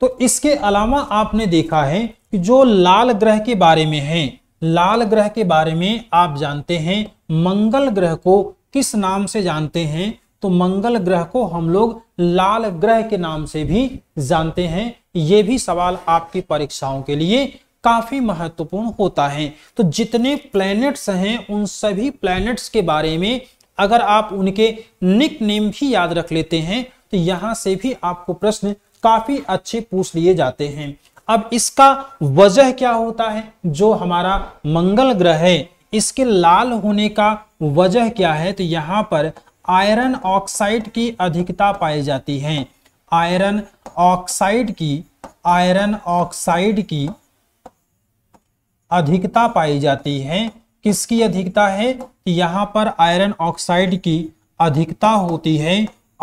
तो इसके अलावा आपने देखा है कि जो लाल ग्रह के बारे में है लाल ग्रह के बारे में आप जानते हैं मंगल ग्रह को किस नाम से जानते हैं तो मंगल ग्रह को हम लोग लाल ग्रह के नाम से भी जानते हैं ये भी सवाल आपकी परीक्षाओं के लिए काफी महत्वपूर्ण होता है तो जितने प्लैनेट्स हैं उन सभी प्लैनेट्स के बारे में अगर आप उनके निक नेम भी याद रख लेते हैं तो यहाँ से भी आपको प्रश्न काफी अच्छे पूछ लिए जाते हैं अब इसका वजह क्या होता है जो हमारा मंगल ग्रह है इसके लाल होने का वजह क्या है तो यहाँ पर आयरन ऑक्साइड की अधिकता पाई जाती है आयरन ऑक्साइड की आयरन ऑक्साइड की अधिकता पाई जाती है किसकी अधिकता है यहाँ पर आयरन ऑक्साइड की अधिकता होती है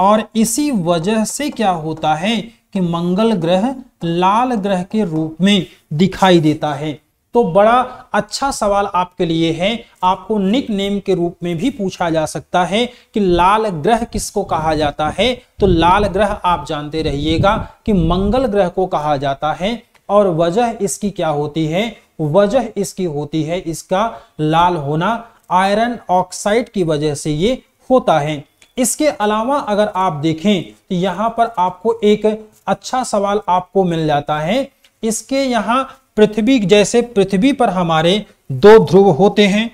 और इसी वजह से क्या होता है कि मंगल ग्रह लाल ग्रह के रूप में दिखाई देता है तो बड़ा अच्छा सवाल आपके लिए है आपको निक नेम के रूप में भी पूछा जा सकता है कि लाल ग्रह किसको कहा जाता है तो लाल ग्रह आप जानते रहिएगा कि मंगल ग्रह को कहा जाता है और वजह इसकी क्या होती है वजह इसकी होती है इसका लाल होना आयरन ऑक्साइड की वजह से ये होता है इसके अलावा अगर आप देखें तो यहाँ पर आपको एक अच्छा सवाल आपको मिल जाता है इसके यहाँ पृथ्वी जैसे पृथ्वी पर हमारे दो ध्रुव होते हैं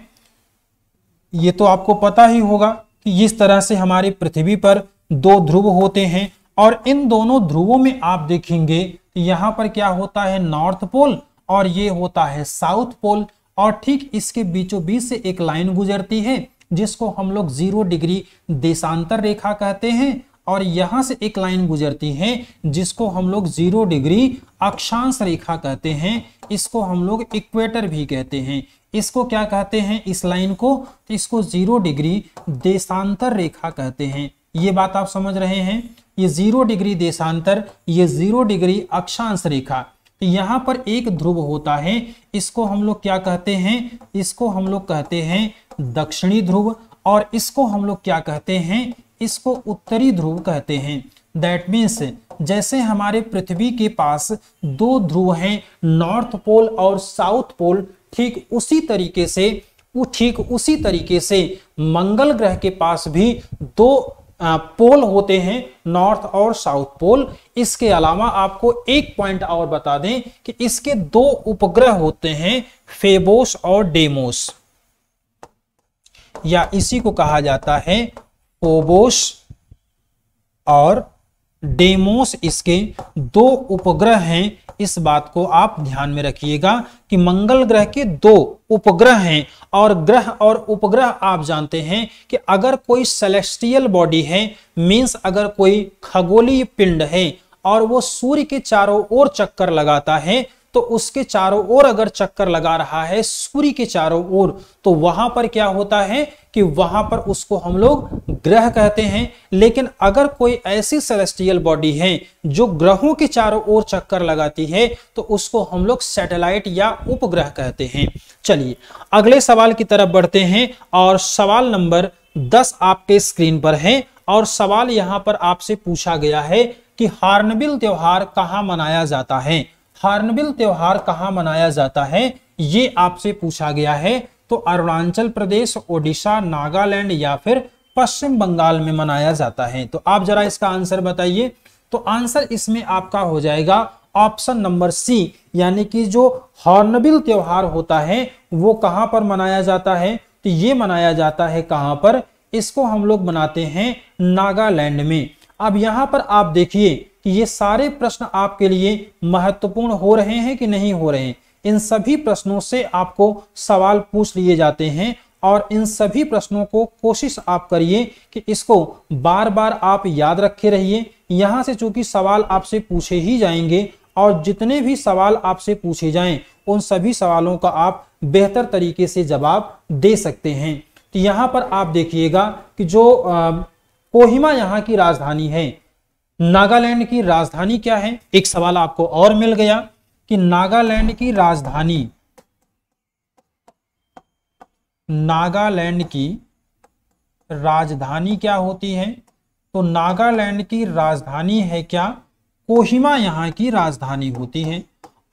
ये तो आपको पता ही होगा कि इस तरह से हमारे पृथ्वी पर दो ध्रुव होते हैं और इन दोनों ध्रुवों में आप देखेंगे यहां पर क्या होता है नॉर्थ पोल और ये होता है साउथ पोल और ठीक इसके बीचों बीच से एक लाइन गुजरती है जिसको हम लोग जीरो डिग्री देशांतर रेखा कहते हैं और यहाँ से एक लाइन गुजरती है जिसको हम लोग जीरो डिग्री अक्षांश रेखा कहते हैं इसको हम लोग इक्वेटर भी कहते हैं इसको क्या कहते हैं इस लाइन को इसको जीरो डिग्री देशांतर रेखा कहते हैं ये बात आप समझ रहे हैं ये जीरो डिग्री देशांतर ये जीरो डिग्री अक्षांश रेखा यहाँ पर एक ध्रुव होता है इसको हम लोग क्या कहते हैं इसको हम लोग कहते हैं दक्षिणी ध्रुव और इसको हम लोग क्या कहते हैं इसको उत्तरी ध्रुव कहते हैं दैट मीन्स जैसे हमारे पृथ्वी के पास दो ध्रुव हैं नॉर्थ पोल और साउथ पोल ठीक उसी तरीके से ठीक उसी तरीके से मंगल ग्रह के पास भी दो पोल होते हैं नॉर्थ और साउथ पोल इसके अलावा आपको एक पॉइंट और बता दें कि इसके दो उपग्रह होते हैं फेबोस और डेमोस या इसी को कहा जाता है ओबोस और डेमोस इसके दो उपग्रह हैं इस बात को आप ध्यान में रखिएगा कि मंगल ग्रह के दो उपग्रह हैं और ग्रह और उपग्रह आप जानते हैं कि अगर कोई सेलेस्टियल बॉडी है मीन्स अगर कोई खगोलीय पिंड है और वो सूर्य के चारों ओर चक्कर लगाता है तो उसके चारों ओर अगर चक्कर लगा रहा है सूर्य के चारों ओर तो वहां पर क्या होता है कि वहां पर उसको हम लोग ग्रह कहते हैं लेकिन अगर कोई ऐसी सेलेस्टियल बॉडी है जो ग्रहों के चारों ओर चक्कर लगाती है तो उसको हम लोग सैटेलाइट या उपग्रह कहते हैं चलिए अगले सवाल की तरफ बढ़ते हैं और सवाल नंबर दस आपके स्क्रीन पर है और सवाल यहां पर आपसे पूछा गया है कि हार्नबिल त्योहार कहाँ मनाया जाता है हार्नबिल त्यौहार कहाँ मनाया जाता है ये आपसे पूछा गया है तो अरुणाचल प्रदेश ओडिशा नागालैंड या फिर पश्चिम बंगाल में मनाया जाता है तो आप जरा इसका आंसर बताइए तो आंसर इसमें आपका हो जाएगा ऑप्शन नंबर सी यानी कि जो हॉर्नबिल त्यौहार होता है वो कहाँ पर मनाया जाता है तो ये मनाया जाता है कहाँ पर इसको हम लोग मनाते हैं नागालैंड में अब यहाँ पर आप देखिए कि ये सारे प्रश्न आपके लिए महत्वपूर्ण हो रहे हैं कि नहीं हो रहे हैं इन सभी प्रश्नों से आपको सवाल पूछ लिए जाते हैं और इन सभी प्रश्नों को कोशिश आप करिए कि इसको बार बार आप याद रखे रहिए यहाँ से चूंकि सवाल आपसे पूछे ही जाएंगे और जितने भी सवाल आपसे पूछे जाएं उन सभी सवालों का आप बेहतर तरीके से जवाब दे सकते हैं तो यहाँ पर आप देखिएगा कि जो आ, कोहिमा यहाँ की राजधानी है नागालैंड की राजधानी क्या है एक सवाल आपको और मिल गया कि नागालैंड की राजधानी नागालैंड की राजधानी क्या होती है तो नागालैंड की राजधानी है क्या कोहिमा यहाँ की राजधानी होती है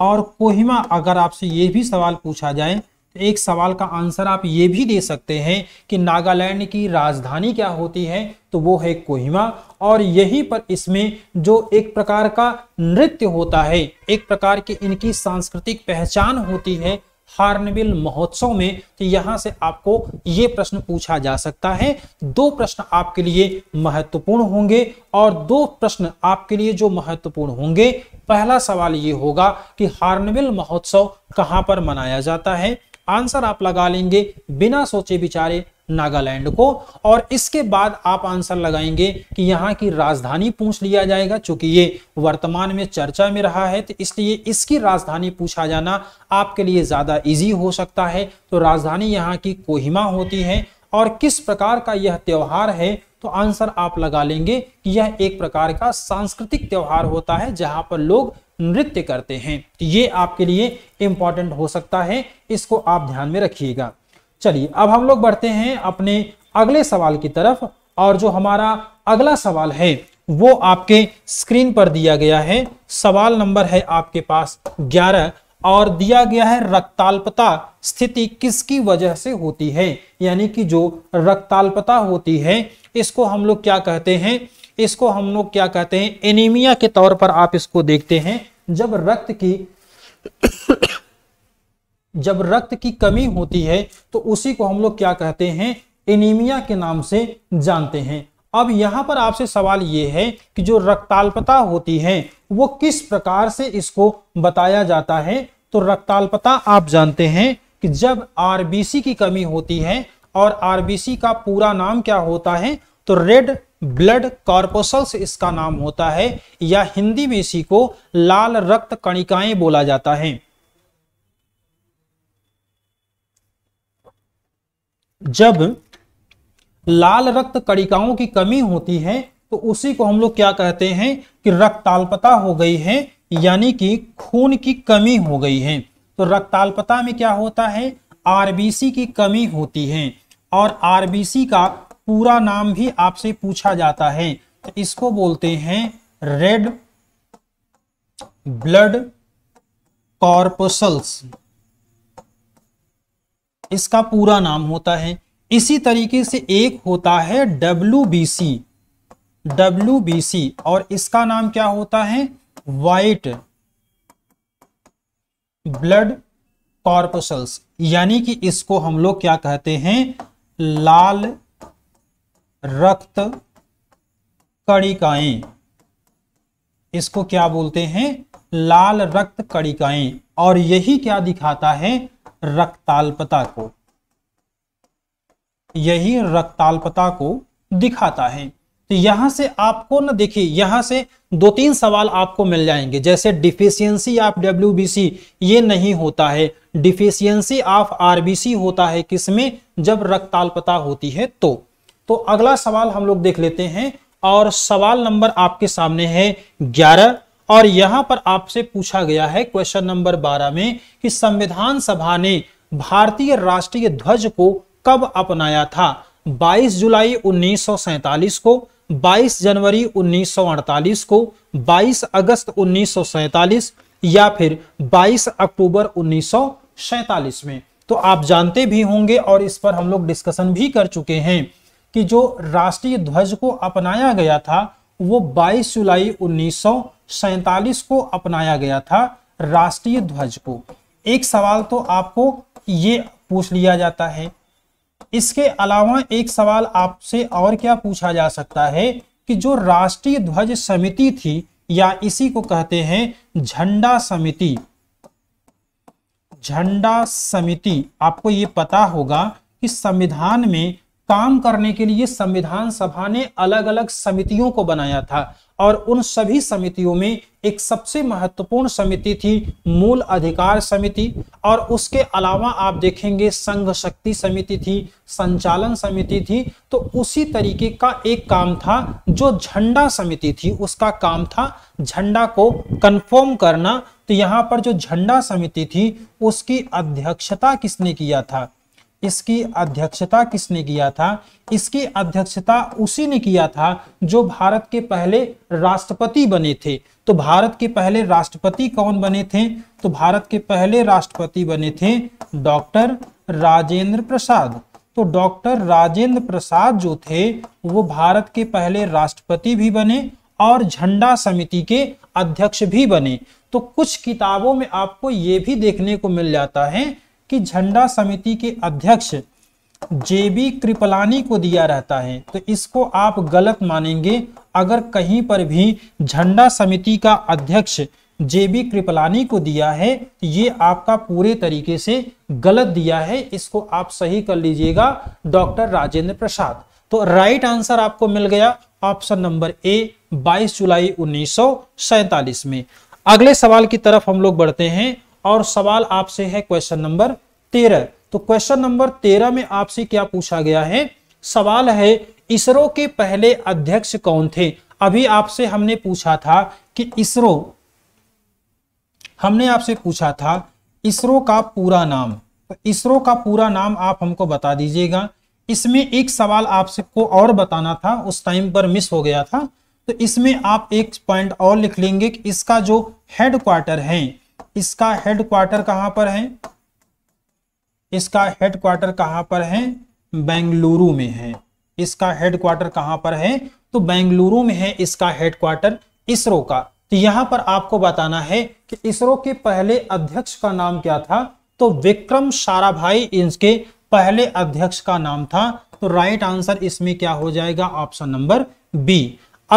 और कोहिमा अगर आपसे ये भी सवाल पूछा जाए तो एक सवाल का आंसर आप ये भी दे सकते हैं कि नागालैंड की राजधानी क्या होती है तो वो है कोहिमा और यहीं पर इसमें जो एक प्रकार का नृत्य होता है एक प्रकार की इनकी सांस्कृतिक पहचान होती है हार्नबिल महोत्सव में तो यहाँ से आपको ये प्रश्न पूछा जा सकता है दो प्रश्न आपके लिए महत्वपूर्ण होंगे और दो प्रश्न आपके लिए जो महत्वपूर्ण होंगे पहला सवाल ये होगा कि हार्नबिल महोत्सव कहाँ पर मनाया जाता है आंसर आप लगा लेंगे बिना सोचे विचारे नागालैंड को और इसके बाद आप आंसर लगाएंगे कि यहाँ की राजधानी पूछ लिया जाएगा चूंकि ये वर्तमान में चर्चा में रहा है तो इसलिए इसकी राजधानी पूछा जाना आपके लिए ज़्यादा इजी हो सकता है तो राजधानी यहाँ की कोहिमा होती है और किस प्रकार का यह त्यौहार है तो आंसर आप लगा लेंगे कि यह एक प्रकार का सांस्कृतिक त्यौहार होता है जहां पर लोग नृत्य करते हैं ये आपके लिए इम्पॉर्टेंट हो सकता है इसको आप ध्यान में रखिएगा चलिए अब हम लोग बढ़ते हैं अपने अगले सवाल की तरफ और जो हमारा अगला सवाल है वो आपके स्क्रीन पर दिया गया है सवाल नंबर है आपके पास 11 और दिया गया है रक्ताल्पता स्थिति किसकी वजह से होती है यानी कि जो रक्ताल्पता होती है इसको हम लोग क्या कहते हैं इसको हम लोग क्या कहते हैं एनीमिया के तौर पर आप इसको देखते हैं जब रक्त की जब रक्त की कमी होती है तो उसी को हम लोग क्या कहते हैं एनीमिया के नाम से जानते हैं अब यहां पर आपसे सवाल ये है कि जो रक्ताल्पता होती है वो किस प्रकार से इसको बताया जाता है तो रक्ताल्पता आप जानते हैं कि जब आरबीसी की कमी होती है और आरबीसी का पूरा नाम क्या होता है तो रेड ब्लड कॉर्पोसल्स इसका नाम होता है या हिंदी में इसी को लाल रक्त कणिकाएं बोला जाता है जब लाल रक्त कणिकाओं की कमी होती है तो उसी को हम लोग क्या कहते हैं कि रक्ताल्पता हो गई है यानी कि खून की कमी हो गई है तो रक्ताल्पता में क्या होता है आरबीसी की कमी होती है और आरबीसी का पूरा नाम भी आपसे पूछा जाता है तो इसको बोलते हैं रेड ब्लड कॉर्पसल्स इसका पूरा नाम होता है इसी तरीके से एक होता है W B C W B C और इसका नाम क्या होता है वाइट ब्लड कॉर्पसल्स यानी कि इसको हम लोग क्या कहते हैं लाल रक्त कणिकाएं इसको क्या बोलते हैं लाल रक्त कणिकाएं और यही क्या दिखाता है रक्ताल्पता को यही रक्ताल्पता को दिखाता है तो यहां से आपको ना देखिए यहां से दो तीन सवाल आपको मिल जाएंगे जैसे डिफिशियंसी ऑफ डब्ल्यू ये नहीं होता है डिफिशियंसी ऑफ आरबीसी होता है किसमें जब रक्तालपता होती है तो तो अगला सवाल हम लोग देख लेते हैं और सवाल नंबर आपके सामने है ग्यारह और यहां पर आपसे पूछा गया है क्वेश्चन नंबर बारह में कि संविधान सभा ने भारतीय राष्ट्रीय ध्वज को कब अपनाया था 22 जुलाई 1947 को 22 जनवरी 1948 को 22 अगस्त 1947 या फिर 22 अक्टूबर 1947 में तो आप जानते भी होंगे और इस पर हम लोग डिस्कशन भी कर चुके हैं कि जो राष्ट्रीय ध्वज को अपनाया गया था वो 22 जुलाई उन्नीस को अपनाया गया था राष्ट्रीय ध्वज को एक सवाल तो आपको ये पूछ लिया जाता है इसके अलावा एक सवाल आपसे और क्या पूछा जा सकता है कि जो राष्ट्रीय ध्वज समिति थी या इसी को कहते हैं झंडा समिति झंडा समिति आपको ये पता होगा कि संविधान में काम करने के लिए संविधान सभा ने अलग अलग समितियों को बनाया था और उन सभी समितियों में एक सबसे महत्वपूर्ण समिति थी मूल अधिकार समिति और उसके अलावा आप देखेंगे संघ शक्ति समिति थी संचालन समिति थी तो उसी तरीके का एक काम था जो झंडा समिति थी उसका काम था झंडा को कंफर्म करना तो यहाँ पर जो झंडा समिति थी उसकी अध्यक्षता किसने किया था इसकी अध्यक्षता किसने किया था इसकी अध्यक्षता उसी ने किया था जो भारत के पहले राष्ट्रपति बने थे तो भारत के पहले राष्ट्रपति कौन बने थे तो भारत के पहले राष्ट्रपति बने थे डॉक्टर राजेंद्र प्रसाद तो डॉक्टर राजेंद्र प्रसाद जो थे वो भारत के पहले राष्ट्रपति भी बने और झंडा समिति के अध्यक्ष भी बने तो कुछ किताबों में आपको ये भी देखने को मिल जाता है कि झंडा समिति के अध्यक्ष जेबी कृपलानी को दिया रहता है तो इसको आप गलत मानेंगे अगर कहीं पर भी झंडा समिति का अध्यक्ष जेबी कृपलानी को दिया है ये आपका पूरे तरीके से गलत दिया है इसको आप सही कर लीजिएगा डॉक्टर राजेंद्र प्रसाद तो राइट आंसर आपको मिल गया ऑप्शन नंबर ए 22 जुलाई उन्नीस में अगले सवाल की तरफ हम लोग बढ़ते हैं और सवाल आपसे है क्वेश्चन नंबर तेरह तो क्वेश्चन नंबर तेरह में आपसे क्या पूछा गया है सवाल है इसरो के पहले अध्यक्ष कौन थे अभी आपसे हमने पूछा था कि इसरो हमने आपसे पूछा था इसरो का पूरा नाम तो इसरो का पूरा नाम आप हमको बता दीजिएगा इसमें एक सवाल आपसे को और बताना था उस टाइम पर मिस हो गया था तो इसमें आप एक पॉइंट और लिख लेंगे कि इसका जो हेडक्वार्टर है इसका हेड क्वार्टर पर है इसका हेड क्वार्टर पर है बेंगलुरु में है इसका हेड क्वार्टर पर है तो बेंगलुरु में है इसका हेड क्वार्टर इसरो का तो यहां पर आपको बताना है कि इसरो के पहले अध्यक्ष का नाम क्या था तो विक्रम साराभाई इसके पहले अध्यक्ष का नाम था तो राइट आंसर इसमें क्या हो जाएगा ऑप्शन नंबर बी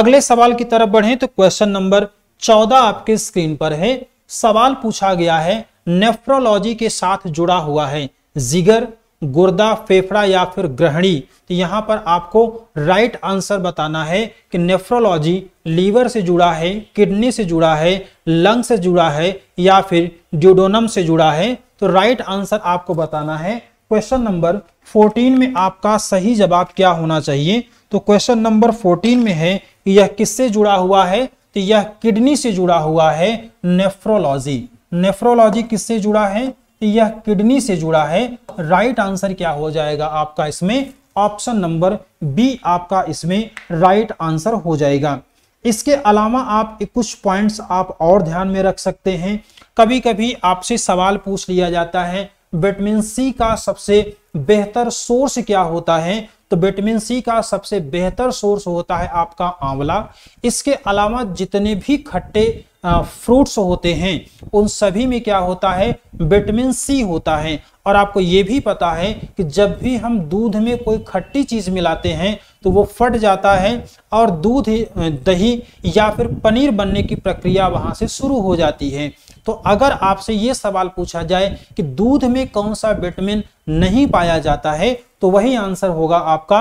अगले सवाल की तरफ बढ़े तो क्वेश्चन नंबर चौदह आपके स्क्रीन पर है सवाल पूछा गया है नेफ्रोलॉजी के साथ जुड़ा हुआ है जिगर गुर्दा फेफड़ा या फिर ग्रहणी तो यहाँ पर आपको राइट आंसर बताना है कि नेफ्रोलॉजी लीवर से जुड़ा है किडनी से जुड़ा है लंग से जुड़ा है या फिर ड्यूडोनम से जुड़ा है तो राइट आंसर आपको बताना है क्वेश्चन नंबर 14 में आपका सही जवाब क्या होना चाहिए तो क्वेश्चन नंबर 14 में है यह किससे जुड़ा हुआ है तो यह किडनी से जुड़ा हुआ है नेफ्रोलॉजी नेफ्रोलॉजी किससे जुड़ा है तो यह किडनी से जुड़ा है राइट आंसर क्या हो जाएगा आपका इसमें ऑप्शन नंबर बी आपका इसमें राइट आंसर हो जाएगा इसके अलावा आप कुछ पॉइंट्स आप और ध्यान में रख सकते हैं कभी कभी आपसे सवाल पूछ लिया जाता है विटामिन सी का सबसे बेहतर सोर्स क्या होता है तो विटामिन सी का सबसे बेहतर सोर्स होता है आपका आंवला इसके अलावा जितने भी खट्टे फ्रूट्स होते हैं उन सभी में क्या होता है विटामिन सी होता है और आपको ये भी पता है कि जब भी हम दूध में कोई खट्टी चीज़ मिलाते हैं तो वो फट जाता है और दूध दही या फिर पनीर बनने की प्रक्रिया वहाँ से शुरू हो जाती है तो अगर आपसे ये सवाल पूछा जाए कि दूध में कौन सा विटामिन नहीं पाया जाता है तो वही आंसर होगा आपका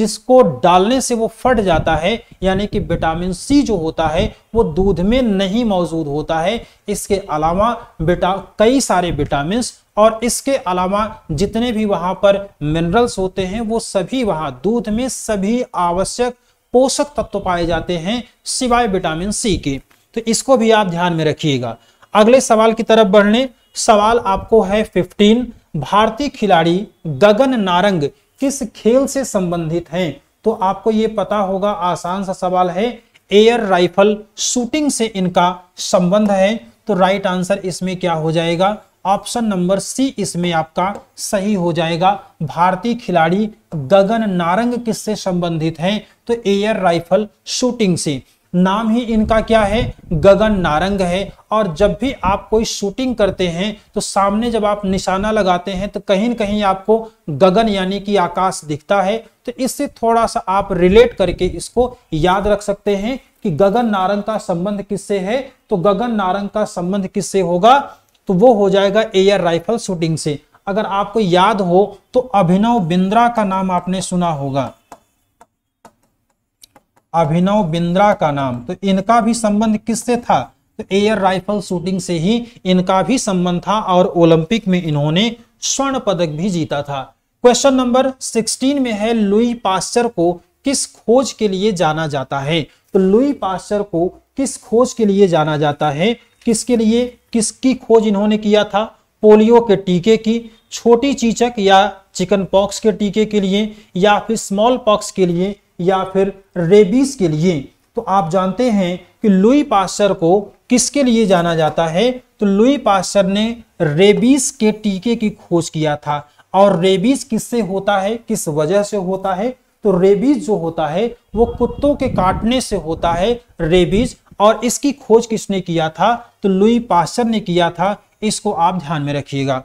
जिसको डालने से वो फट जाता है यानी कि विटामिन सी जो होता है वो दूध में नहीं मौजूद होता है इसके अलावा बिटा कई सारे विटामिन और इसके अलावा जितने भी वहां पर मिनरल्स होते हैं वो सभी वहां दूध में सभी आवश्यक पोषक तत्व पाए जाते हैं सिवाय विटामिन सी के तो इसको भी आप ध्यान में रखिएगा अगले सवाल की तरफ बढ़ने सवाल आपको है फिफ्टीन भारतीय खिलाड़ी गगन नारंग किस खेल से संबंधित हैं तो आपको ये पता होगा आसान सा सवाल है एयर राइफल शूटिंग से इनका संबंध है तो राइट आंसर इसमें क्या हो जाएगा ऑप्शन नंबर सी इसमें आपका सही हो जाएगा भारतीय खिलाड़ी गगन नारंग किससे संबंधित हैं तो एयर राइफल शूटिंग से नाम ही इनका क्या है गगन नारंग है और जब भी आप कोई शूटिंग करते हैं तो सामने जब आप निशाना लगाते हैं तो कहीं ना कहीं आपको गगन यानी कि आकाश दिखता है तो इससे थोड़ा सा आप रिलेट करके इसको याद रख सकते हैं कि गगन नारंग का संबंध किससे है तो गगन नारंग का संबंध किससे होगा तो वो हो जाएगा एयर राइफल शूटिंग से अगर आपको याद हो तो अभिनव बिंद्रा का नाम आपने सुना होगा अभिनव बिंद्रा का नाम तो इनका भी संबंध किससे था तो एयर राइफल शूटिंग से ही इनका भी संबंध था और ओलंपिक में इन्होंने स्वर्ण पदक भी जीता था क्वेश्चन नंबर 16 में है लुई पास्चर को किस खोज के लिए जाना जाता है तो लुई पास्चर को किस खोज के लिए जाना जाता है किसके लिए किसकी खोज इन्होंने किया था पोलियो के टीके की छोटी चीचक या चिकन पॉक्स के टीके के लिए या फिर स्मॉल पॉक्स के लिए या फिर रेबीज़ के लिए तो आप जानते हैं कि लुई पास्टर को किसके लिए जाना जाता है तो लुई पास्टर ने रेबीज के टीके की खोज किया था और रेबीज किससे होता है किस वजह से होता है तो रेबीज जो होता है वो कुत्तों के काटने से होता है रेबीज और इसकी खोज किसने किया था तो लुई पास्टर ने किया था इसको आप ध्यान में रखिएगा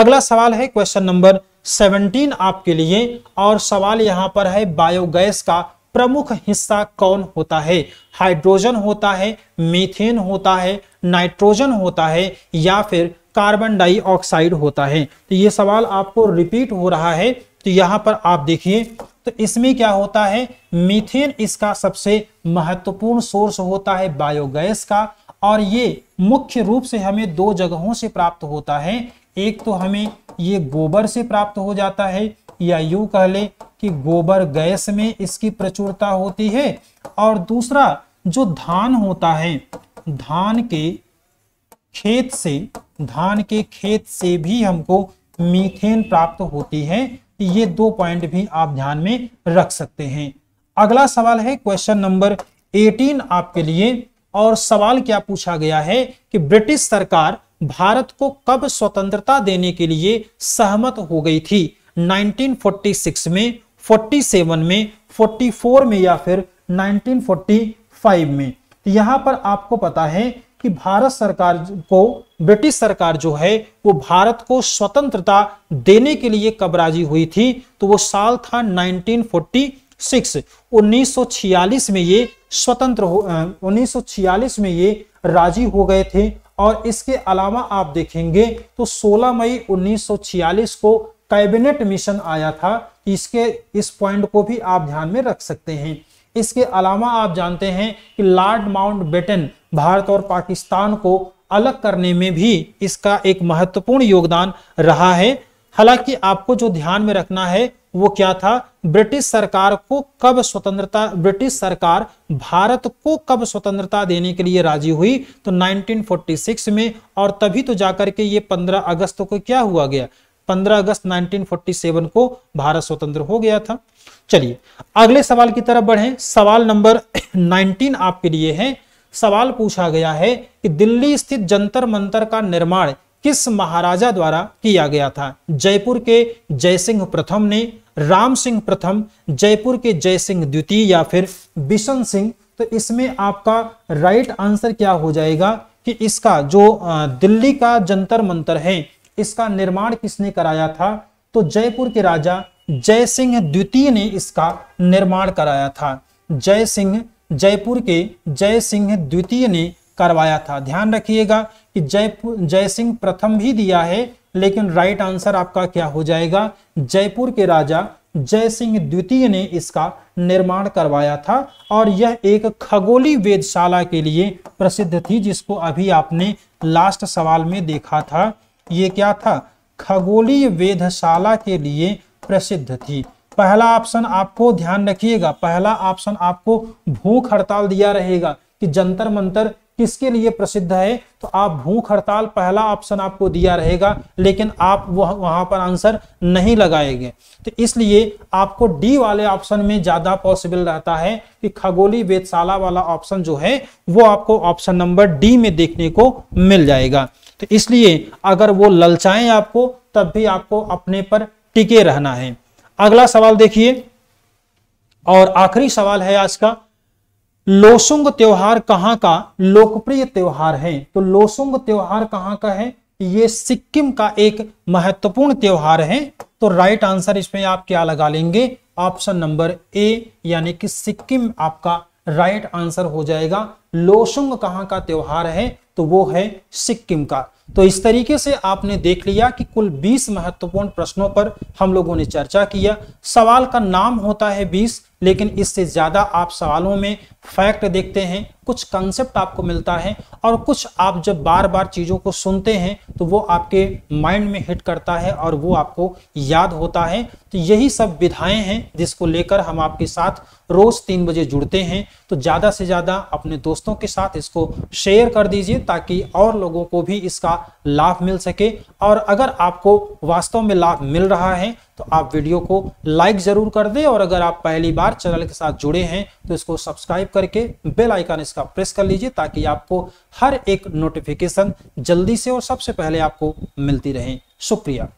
अगला सवाल है क्वेश्चन नंबर 17 आपके लिए और सवाल यहाँ पर है बायोगैस का प्रमुख हिस्सा कौन होता है हाइड्रोजन होता है मीथेन होता है नाइट्रोजन होता है या फिर कार्बन डाइऑक्साइड होता है तो ये सवाल आपको रिपीट हो रहा है तो यहाँ पर आप देखिए तो इसमें क्या होता है मीथेन इसका सबसे महत्वपूर्ण सोर्स होता है बायोगैस का और ये मुख्य रूप से हमें दो जगहों से प्राप्त होता है एक तो हमें ये गोबर से प्राप्त हो जाता है या यू कह लें कि गोबर गैस में इसकी प्रचुरता होती है और दूसरा जो धान होता है धान के खेत से धान के खेत से भी हमको मीथेन प्राप्त होती है ये दो पॉइंट भी आप ध्यान में रख सकते हैं अगला सवाल है क्वेश्चन नंबर 18 आपके लिए और सवाल क्या पूछा गया है कि ब्रिटिश सरकार भारत को कब स्वतंत्रता देने के लिए सहमत हो गई थी 1946 में 47 में 44 में या फिर 1945 में तो यहाँ पर आपको पता है कि भारत सरकार को ब्रिटिश सरकार जो है वो भारत को स्वतंत्रता देने के लिए कब राजी हुई थी तो वो साल था 1946 1946 में ये स्वतंत्र हो 1946 में ये राजी हो गए थे और इसके अलावा आप देखेंगे तो 16 मई 1946 को कैबिनेट मिशन आया था इसके इस पॉइंट को भी आप ध्यान में रख सकते हैं इसके अलावा आप जानते हैं कि लॉर्ड माउंट बेटन भारत और पाकिस्तान को अलग करने में भी इसका एक महत्वपूर्ण योगदान रहा है हालांकि आपको जो ध्यान में रखना है वो क्या था ब्रिटिश सरकार को कब स्वतंत्रता ब्रिटिश सरकार भारत को कब स्वतंत्रता देने के लिए राजी हुई तो 1946 में और तभी तो जाकर के ये 15 अगस्त को क्या हुआ गया 15 अगस्त 1947 को भारत स्वतंत्र हो गया था चलिए अगले सवाल की तरफ बढ़े सवाल नंबर 19 आपके लिए है सवाल पूछा गया है कि दिल्ली स्थित जंतर मंतर का निर्माण किस महाराजा द्वारा किया गया था जयपुर के जयसिंह प्रथम ने राम सिंह प्रथम जयपुर के जय सिंह द्वितीय या फिर बिशन सिंह तो इसमें आपका राइट आंसर क्या हो जाएगा कि इसका जो दिल्ली का जंतर मंतर है इसका निर्माण किसने कराया था तो जयपुर के राजा जय सिंह द्वितीय ने इसका निर्माण कराया था जय सिंह जयपुर के जय सिंह द्वितीय ने करवाया था ध्यान रखिएगा कि जयपुर जय सिंह प्रथम भी दिया है लेकिन राइट आंसर आपका क्या हो जाएगा जयपुर के राजा जय सिंह द्वितीय ने इसका निर्माण करवाया था और यह एक खगोली वेदशाला के लिए प्रसिद्ध थी जिसको अभी आपने लास्ट सवाल में देखा था ये क्या था खगोली वेदशाला के लिए प्रसिद्ध थी पहला ऑप्शन आपको ध्यान रखिएगा पहला ऑप्शन आपको भूख हड़ताल दिया रहेगा कि जंतर मंतर किसके लिए प्रसिद्ध है तो आप भूख हड़ताल पहला ऑप्शन आपको दिया रहेगा लेकिन आप वह वहां पर आंसर नहीं लगाएंगे तो इसलिए आपको डी वाले ऑप्शन में ज्यादा पॉसिबल रहता है कि खगोली वेदशाला वाला ऑप्शन जो है वो आपको ऑप्शन नंबर डी में देखने को मिल जाएगा तो इसलिए अगर वो ललचाएं आपको तब भी आपको अपने पर टिके रहना है अगला सवाल देखिए और आखिरी सवाल है आज का लोसुंग त्योहार कहाँ का लोकप्रिय त्योहार है तो लोसुंग त्योहार कहाँ का है ये सिक्किम का एक महत्वपूर्ण त्योहार है तो राइट आंसर इसमें आप क्या लगा लेंगे ऑप्शन नंबर ए यानी कि सिक्किम आपका राइट आंसर हो जाएगा लोसुंग कहाँ का त्योहार है तो वो है सिक्किम का तो इस तरीके से आपने देख लिया कि कुल 20 महत्वपूर्ण प्रश्नों पर हम लोगों ने चर्चा किया सवाल का नाम होता है लेकिन इससे ज़्यादा आप सवालों में फैक्ट देखते हैं कुछ कंसेप्ट आपको मिलता है और कुछ आप जब बार बार चीज़ों को सुनते हैं तो वो आपके माइंड में हिट करता है और वो आपको याद होता है तो यही सब विधाएं हैं जिसको लेकर हम आपके साथ रोज़ तीन बजे जुड़ते हैं तो ज़्यादा से ज़्यादा अपने दोस्तों के साथ इसको शेयर कर दीजिए ताकि और लोगों को भी इसका लाभ मिल सके और अगर आपको वास्तव में लाभ मिल रहा है तो आप वीडियो को लाइक ज़रूर कर दें और अगर आप पहली बार चैनल के साथ जुड़े हैं तो इसको सब्सक्राइब करके बेल आइकन इसका प्रेस कर लीजिए ताकि आपको हर एक नोटिफिकेशन जल्दी से और सबसे पहले आपको मिलती रहे शुक्रिया